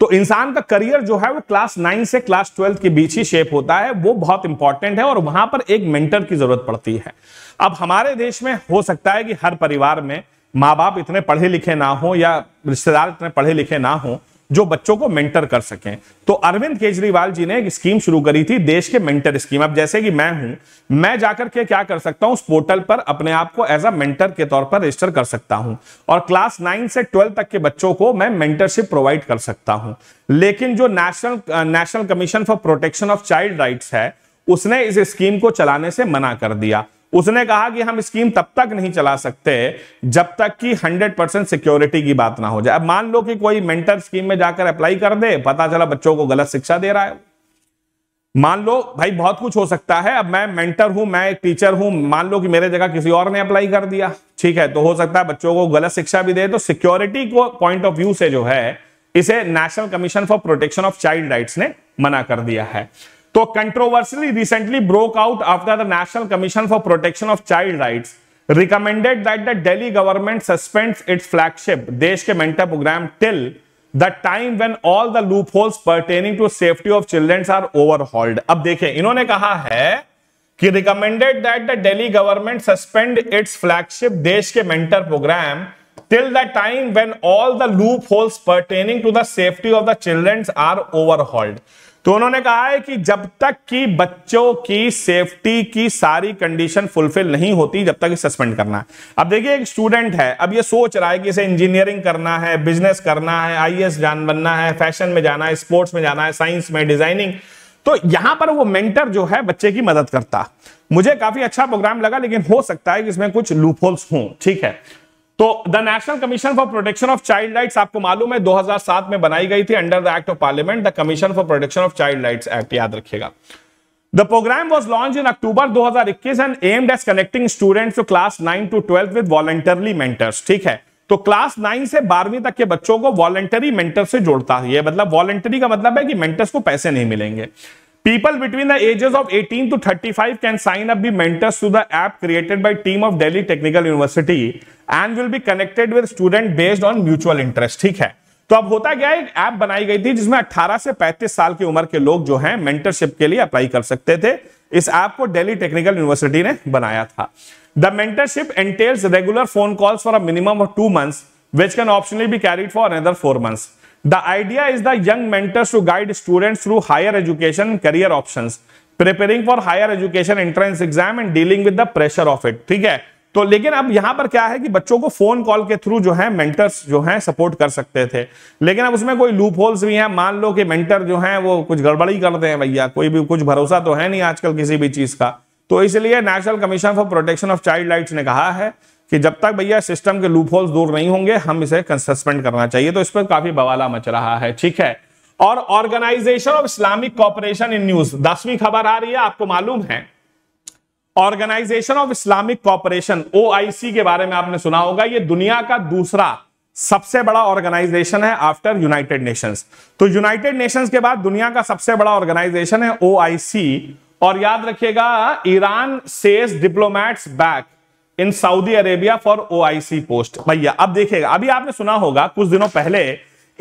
तो इंसान का करियर जो है वो क्लास नाइन से क्लास ट्वेल्व के बीच ही शेप होता है वो बहुत इंपॉर्टेंट है और वहां पर एक मेंटर की जरूरत पड़ती है अब हमारे देश में हो सकता है कि हर परिवार में माँ बाप इतने पढ़े लिखे ना हो या रिश्तेदार इतने पढ़े लिखे ना हो जो बच्चों को मेंटर कर सकें तो अरविंद केजरीवाल जी ने एक स्कीम शुरू करी थी देश के मेंटर स्कीम अब जैसे कि मैं हूं मैं जाकर के क्या कर सकता हूं उस पोर्टल पर अपने आप को एज अ मेंटर के तौर पर रजिस्टर कर सकता हूं और क्लास नाइन से ट्वेल्व तक के बच्चों को मैं मेंटरशिप प्रोवाइड कर सकता हूं लेकिन जो national national commission for protection of child rights है उसने इस स्कीम को चलाने से मना कर दिया उसने कहा कि हम स्कीम तब तक नहीं चला सकते जब तक कि 100 परसेंट सिक्योरिटी की बात ना हो जाए अब मान लो कि कोई मेंटर स्कीम में जाकर अप्लाई कर दे पता चला बच्चों को गलत शिक्षा दे रहा है मान लो भाई बहुत कुछ हो सकता है अब मैं मेंटर हूं मैं एक टीचर हूं मान लो कि मेरे जगह किसी और ने अप्लाई कर दिया ठीक है तो हो सकता है बच्चों को गलत शिक्षा भी दे तो सिक्योरिटी को पॉइंट ऑफ व्यू से जो है इसे national commission for protection of child rights ने मना कर दिया है तो controversially recently broke out after the national commission for protection of child right recommended that the Delhi government suspends its flagship Desh के mentor program till the time when all the loopholes pertaining to safety of children are overhauled अब देखिए इन्होंने कहा है कि recommended that the Delhi government suspend it's flagship Desh के mentor program till the time when all the loopholes pertaining to the safety of the children are overhauled तो उन्होंने कहा है कि जब तक कि बच्चों की सेफ्टी की सारी कंडीशन फुलफिल नहीं होती जब तक सस्पेंड करना है अब देखिए एक स्टूडेंट है अब ये सोच रहा है कि इसे इंजीनियरिंग करना है बिजनेस करना है आईएएस जान बनना है फैशन में जाना है स्पोर्ट्स में जाना है साइंस में डिजाइनिंग तो यहां पर वो मेंटर जो है बच्चे की मदद करता मुझे काफी अच्छा प्रोग्राम लगा लेकिन हो सकता है कि इसमें कुछ लूपहोल्स हो हों ठीक है तो the national commission for protection of child rights आपको मालूम है 2007 में बनाई गई थी under the act of parliament the commission for protection of child rights act याद रखिएगा the program was launch in October 2021 and aimed as connecting students to class 9 to 12 with voluntarily mentors ठीक है तो क्लास 9 से बारहवीं तक के बच्चों को वॉलेंटरी मेंटर से जोड़ता है मतलब वॉलेंटरी का मतलब है कि मेंटर्स को पैसे नहीं मिलेंगे people between the ages of 18 to 35 can sign up be mentors to the app created by team of Delhi technical university and will be connected with student based on mutual interest ठीक है तो अब होता क्या एक ऐप बनाई गई थी जिसमें 18 से 35 साल की उम्र के लोग जो हैं मेंटरशिप के लिए अप्लाई कर सकते थे इस ऐप को दिल्ली टेक्निकल यूनिवर्सिटी ने बनाया था the mentorship entails regular phone calls for a minimum of two months which can optionally be carried for another four months the idea is the young mentors to guide students through higher education career options, preparing for higher education entrance exam and dealing with the pressure of it ठीक है तो लेकिन अब यहां पर क्या है कि बच्चों को फोन कॉल के थ्रू जो है मेंटर्स जो है सपोर्ट कर सकते थे लेकिन अब उसमें कोई लूप होल्स भी हैं मान लो कि मेंटर जो है वो कुछ गड़बड़ी करते हैं भैया कोई भी कुछ भरोसा तो है नहीं आजकल किसी भी चीज का तो इसलिए national commission for protection of child rights ने कहा है कि जब तक भैया सिस्टम के लूप होल्स दूर नहीं होंगे हम इसे सस्पेंड करना चाहिए तो इस पर काफी बवाला मच रहा है ठीक है और organisation of Islamic cooperation in news दसवीं खबर आ रही है आपको मालूम है ऑर्गेनाइजेशन ऑफ इस्लामिक कॉपरेशन ओ के बारे में आपने सुना होगा ये दुनिया का दूसरा सबसे बड़ा ऑर्गेनाइजेशन है आफ्टर यूनाइटेड नेशंस तो यूनाइटेड नेशंस के बाद दुनिया का सबसे बड़ा ऑर्गेनाइजेशन है ओआईसी और याद रखिएगा Iran says diplomats back in Saudi Arabia for OIC post भैया अब देखिएगा अभी आपने सुना होगा कुछ दिनों पहले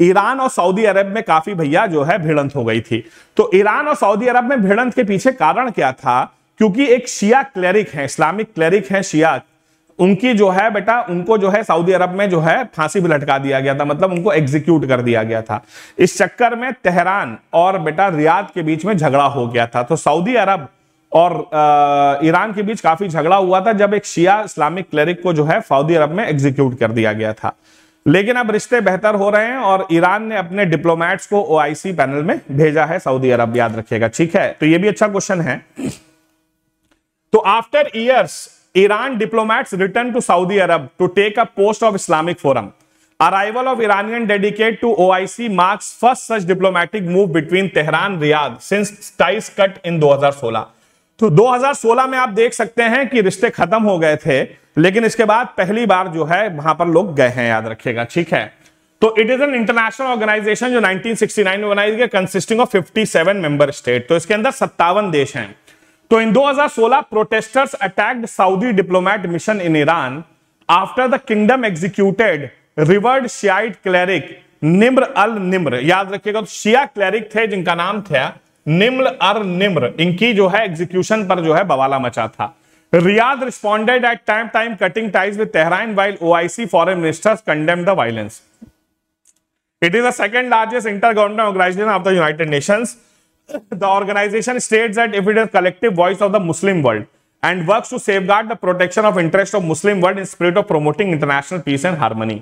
ईरान और सऊदी अरब में काफी भैया जो है भिड़ंत हो गई थी तो ईरान और सऊदी अरब में भिड़ंत के पीछे कारण क्या था क्योंकि एक शिया क्लरिक है इस्लामिक क्लैरिक है शिया उनकी जो है बेटा उनको जो है सऊदी अरब में जो है फांसी भी लटका दिया गया था मतलब उनको एग्जीक्यूट कर दिया गया था इस चक्कर में तेहरान और बेटा रियाद के बीच में झगड़ा हो गया था तो सऊदी अरब और ईरान के बीच काफी झगड़ा हुआ था जब एक शिया इस्लामिक क्लरिक को जो है सऊदी अरब में एग्जीक्यूट कर दिया गया था लेकिन अब रिश्ते बेहतर हो रहे हैं और ईरान ने अपने डिप्लोमैट्स को ओआईसी पैनल में भेजा है सऊदी अरब याद रखिएगा ठीक है तो ये भी अच्छा क्वेश्चन है तो after years Iran diplomats return to Saudi Arab to take a post of Islamic forum arrival of iranian dedicate to oic marks first such diplomatic move between tehran riyadh cut in दो हजार सोलह तो 2016 में आप देख सकते हैं कि रिश्ते खत्म हो गए थे लेकिन इसके बाद पहली बार जो है वहां पर लोग गए हैं याद रखिएगा ठीक है तो it is an international organisation जो 1969 में बनाई गई कंसिस्टिंग ऑफ 57 मेंबर स्टेट तो इसके अंदर सत्तावन देश हैं तो in 2016 protesters attacked Saudi diplomat mission in Iran after the kingdom executed revered Shiite cleric Nimr al Nimr याद रखिएगा तो शिया क्लैरिक थे जिनका नाम था निम्र अर निम्र इनकी जो है एग्जीक्यूशन पर जो है बवाला मचा था Riyadh responded at time time cutting ties with Tehran while O foreign ministers condemn the violence it is the second largest inter government organisation of the United Nations the organisation state that if it is collective voice of the Muslim world and work to safeguard the protection of interest of Muslim world in spirit of promoting international peace and harmony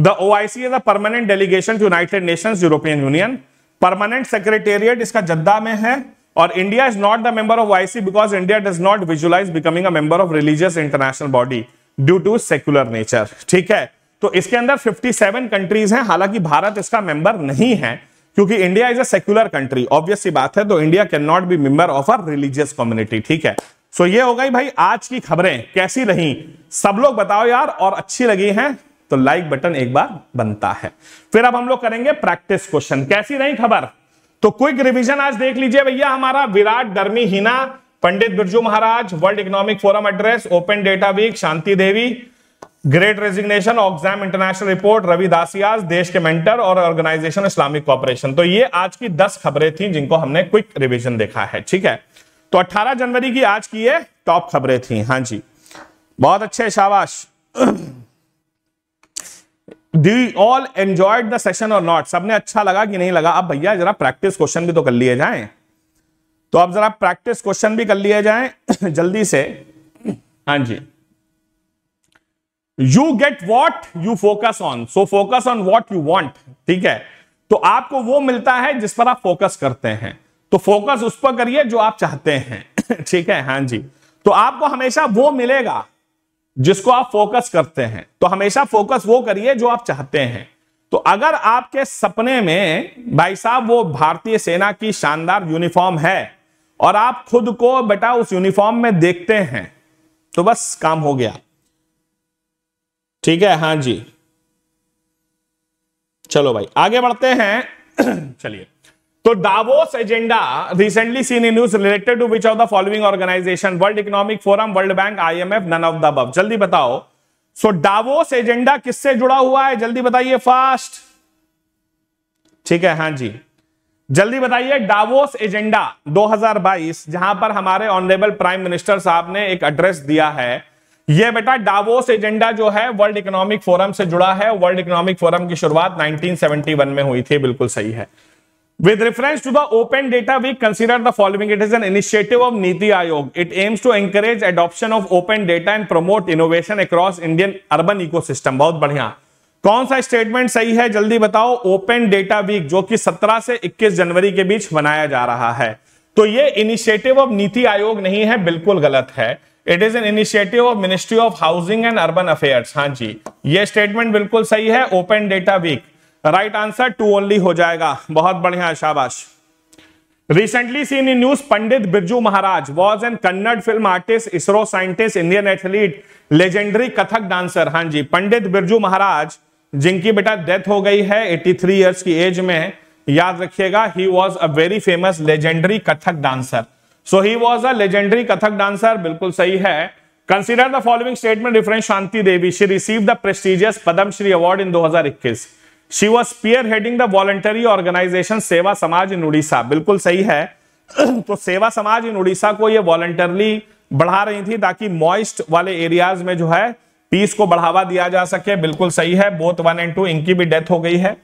the O I C is a permanent delegation to United Nation European Union permanent secretariat इसका Jeddah में है और India is not the member of C because India does not visualise becoming a member of religious international body due to secular nature ठीक है तो इसके अंदर 57 countries हैं हालांकि भारत इसका मेंबर नहीं है क्योंकि India is a secular country obvious सी बात है तो India can not be member of a religious community ठीक है सो so ये हो गई भाई आज की खबरें कैसी रही सब लोग बताओ यार और अच्छी लगी हैं तो लाइक बटन एक बार बनता है फिर अब हम लोग करेंगे प्रैक्टिस क्वेश्चन कैसी रही खबर तो क्विक रिविजन आज देख लीजिए भैया हमारा Virat Darmi Hina Pandit Birju Maharaj world economic forum address open data week Shanti Devi great resignation Oxfam international report Ravidassias Desh के मेंटर और ऑर्गेनाइजेशन इस्लामिक कॉपरेशन तो ये आज की दस खबरें थी जिनको हमने क्विक रिवीजन देखा है ठीक है तो 18 जनवरी की आज की ये टॉप खबरें थी हाँ जी बहुत अच्छे शाबाश the all enjoyed the session और नॉट सबने अच्छा लगा कि नहीं लगा अब भैया जरा प्रैक्टिस क्वेश्चन भी तो कर लिए जाए तो अब जरा प्रैक्टिस क्वेश्चन भी कर लिए जाए *coughs* जल्दी से हाँ जी you get what you focus on so focus on what you want ठीक है तो आपको वो मिलता है जिस पर आप फोकस करते हैं तो फोकस उस पर करिए जो आप चाहते हैं *coughs* ठीक है हाँ जी तो आपको हमेशा वो मिलेगा जिसको आप फोकस करते हैं तो हमेशा फोकस वो करिए जो आप चाहते हैं तो अगर आपके सपने में भाई साहब वो भारतीय सेना की शानदार यूनिफॉर्म है और आप खुद को बेटा उस यूनिफॉर्म में देखते हैं तो बस काम हो गया ठीक है हाँ जी चलो भाई आगे बढ़ते हैं *clears throat* चलिए तो Davos agenda recently seen in news related to which of the following organisation world economic forum world bank IMF none of the जल्दी बताओ सो so, डावोस एजेंडा किससे जुड़ा हुआ है जल्दी बताइए फास्ट ठीक है हाँ जी जल्दी बताइए डावोस एजेंडा 2022 जहां पर हमारे ऑनरेबल प्राइम मिनिस्टर साहब ने एक एड्रेस दिया है यह बेटा डावोस एजेंडा जो है वर्ल्ड इकोनॉमिक फोरम से जुड़ा है वर्ल्ड इकोनॉमिक फोरम की शुरुआत 1971 में हुई थी बिल्कुल सही है With reference to the open data, we consider the following. It is an initiative of Niti Aayog. It aims to encourage adoption of open data and promote innovation across Indian urban ecosystem. बहुत बढ़िया कौन सा statement सही है जल्दी बताओ open data week जो कि 17 से 21 जनवरी के बीच मनाया जा रहा है तो ये इनिशिएटिव ऑफ नीति आयोग नहीं है बिल्कुल गलत है it is an initiative of ministry of housing and urban affairs हाँ जी ये स्टेटमेंट बिल्कुल सही है open data week right answer two only हो जाएगा बहुत बढ़िया शाबाश recently seen in news Pandit Birju Maharaj was an Kannada film artist ISRO scientist Indian athlete legendary Kathak dancer haan जी पंडित बिरजू महाराज जिनकी बेटा डेथ हो गई है 83 इयर्स की एज में याद रखिएगा he was a very famous legendary Kathak dancer so he was a legendary Kathak dancer बिल्कुल सही है consider the following statement reference Shanti Devi she receive the prestigious Padma Shri award in दो हजार इक्कीस she was spearheading the voluntary organisation Seva Samaj इन उड़ीसा बिल्कुल सही है *clears throat* तो सेवा समाज इन उड़ीसा को ये वॉलंटरली बढ़ा रही थी ताकि मॉइस्ट वाले एरियाज में जो है पीस को बढ़ावा दिया जा सके बिल्कुल सही है बोथ वन एंड टू इनकी भी डेथ हो गई है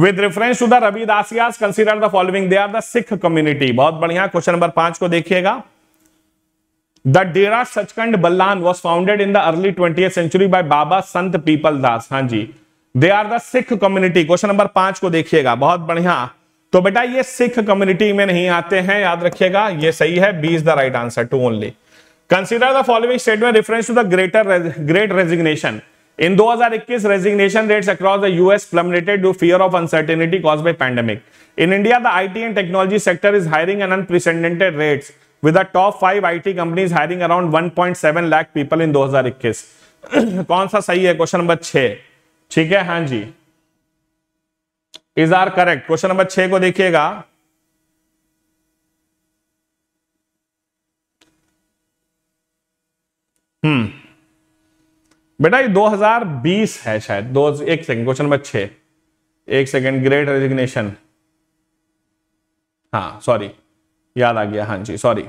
with reference to the Ravidassias the following they are the Sikh community बहुत बढ़िया क्वेश्चन नंबर पांच को देखिएगा the Dera Sachkhand Ballan was founded in the early twenty century by Baba Sant Pipal Das हाँ जी they are the Sikh community question number पांच को देखिएगा बहुत बढ़िया तो बेटा ये सिख कम्युनिटी में नहीं आते हैं याद रखिएगा ये सही है B is the right answer two only consider the following statement reference to the greater great resignation in 2021 हजार इक्कीस resignation rate across the US plummeted to fear of uncertainty caused by pandemic in India the I and technology sector is hiring an unprecedented rates with the top five I T companies hiring around one point people in दो हजार इक्कीस *clears throat* कौन सा सही है question number छह ठीक है हाँ जी is are correct question number छह को देखिएगा हम्म बेटा ये 2020 है शायद दो एक सेकंड क्वेश्चन नंबर छह एक सेकंड ग्रेट रेजिग्नेशन हाँ सॉरी याद आ गया हाँ जी सॉरी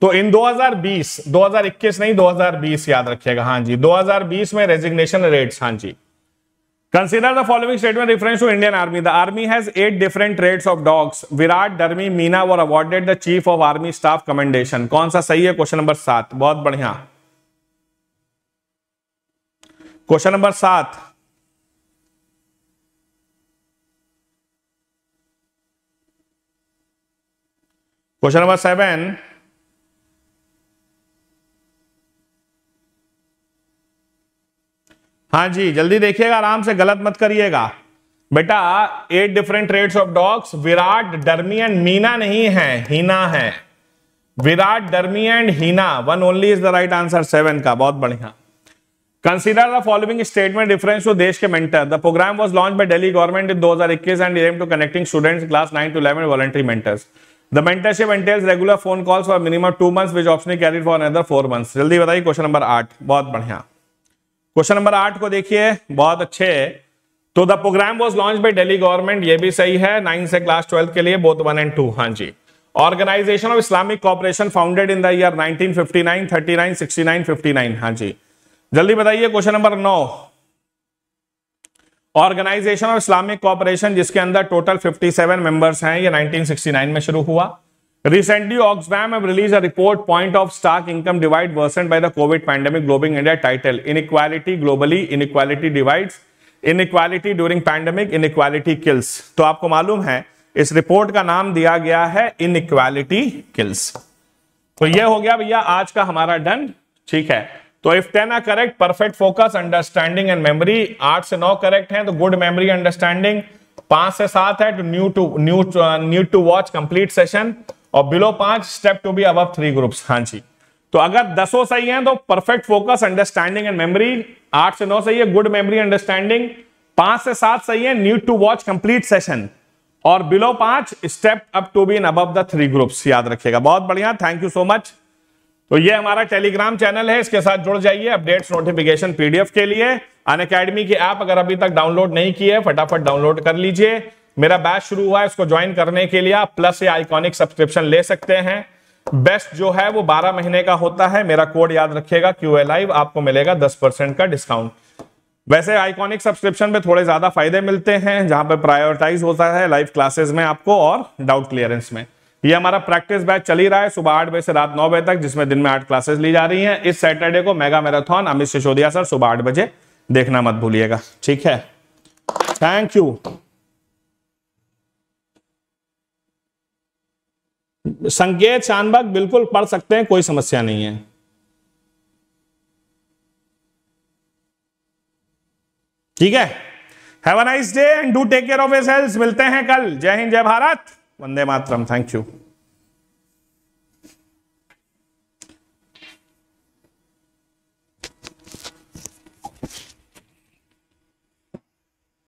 तो इन 2020, 2021 नहीं 2020 याद रखिएगा हाँ जी 2020 में रेजिग्नेशन रेट हाँ जी consider the following statement reference to Indian army the army has eight different rates of dogs Virat Darmi Meena were awarded the chief of army staff commendation कौन सा सही है क्वेश्चन नंबर सात बहुत बढ़िया क्वेश्चन नंबर सात क्वेश्चन नंबर सेवन हाँ जी जल्दी देखिएगा आराम से गलत मत करिएगा बेटा eight different rates of dogs Virat Darmi and Meena नहीं है हीना है Virat Darmi and Hina one only is the right answer seven का बहुत बढ़िया consider the following statement difference to Desh के mentor the program was launch by Delhi government in 2021 and aim to connecting students class nine to eleven voluntary mentors the mentorship entails regular phone calls for minimum two months, which option carry for another four months. जल्दी बताइए question number आठ बहुत बढ़िया question number आठ को देखिए बहुत अच्छे तो the program was launch by Delhi government ये भी सही है नाइन से क्लास ट्वेल्थ के लिए बोथ वन एंड टू हाँ जी organisation of Islamic cooperation founded in the year 1959, 39, 69, 59 हाँ जी जल्दी बताइए क्वेश्चन नंबर नौ ऑर्गेनाइजेशन ऑफ इस्लामिक कॉपरेशन जिसके अंदर टोटल 57 मेंबर्स हैं ये 1969 में शुरू हुआ Recently, Oxfam have released a report, Point of Stark Income Divide Worsened by the COVID Pandemic, Globing India title, Inequality Globally, Inequality Divides, Inequality During Pandemic, Inequality Kills. तो आपको मालूम है इस रिपोर्ट का नाम दिया गया है इनक्वालिटी किल्स तो ये हो गया भैया आज का हमारा डन ठीक है तो if ten are correct perfect focus understanding and memory आठ से नौ करेक्ट है तो गुड मेमोरी अंडरस्टैंडिंग पांच से सात है तो new to new new to watch complete session और बिलो पांच स्टेप टू बी अब थ्री ग्रुप्स हाँ जी तो अगर दसों सही हैं तो perfect focus understanding and memory आठ से नौ सही है गुड मेमोरी अंडरस्टैंडिंग पांच से सात सही है need to watch complete session और बिलो पांच step up to be in अब द थ्री ग्रुप्स याद रखिएगा बहुत बढ़िया थैंक यू सो मच तो ये हमारा टेलीग्राम चैनल है इसके साथ जुड़ जाइए अपडेट्स नोटिफिकेशन पीडीएफ के लिए अन अकेडमी की ऐप अगर अभी तक डाउनलोड नहीं की है फटाफट डाउनलोड कर लीजिए मेरा बैच शुरू हुआ है उसको ज्वाइन करने के लिए आप प्लस या आइकॉनिक सब्सक्रिप्शन ले सकते हैं बेस्ट जो है वो 12 महीने का होता है मेरा कोड याद रखिएगा क्यू एल आई आपको मिलेगा 10 परसेंट का डिस्काउंट वैसे आइकॉनिक सब्सक्रिप्शन पे थोड़े ज्यादा फायदे मिलते हैं जहां पर प्रायोरिटाइज होता है लाइव क्लासेस में आपको और डाउट क्लियरेंस में ये हमारा प्रैक्टिस बैच चल ही रहा है सुबह आठ बजे से रात नौ बजे तक जिसमें दिन में आठ क्लासेस ली जा रही हैं इस सैटरडे को mega marathon Amit Sisodiya sir सुबह आठ बजे देखना मत भूलिएगा ठीक है थैंक यू संकेत चांदबाग बिल्कुल पढ़ सकते हैं कोई समस्या नहीं है ठीक है have a nice day and do take care of yourself मिलते हैं कल जय हिंद जय भारत वंदे मातरम थैंक यू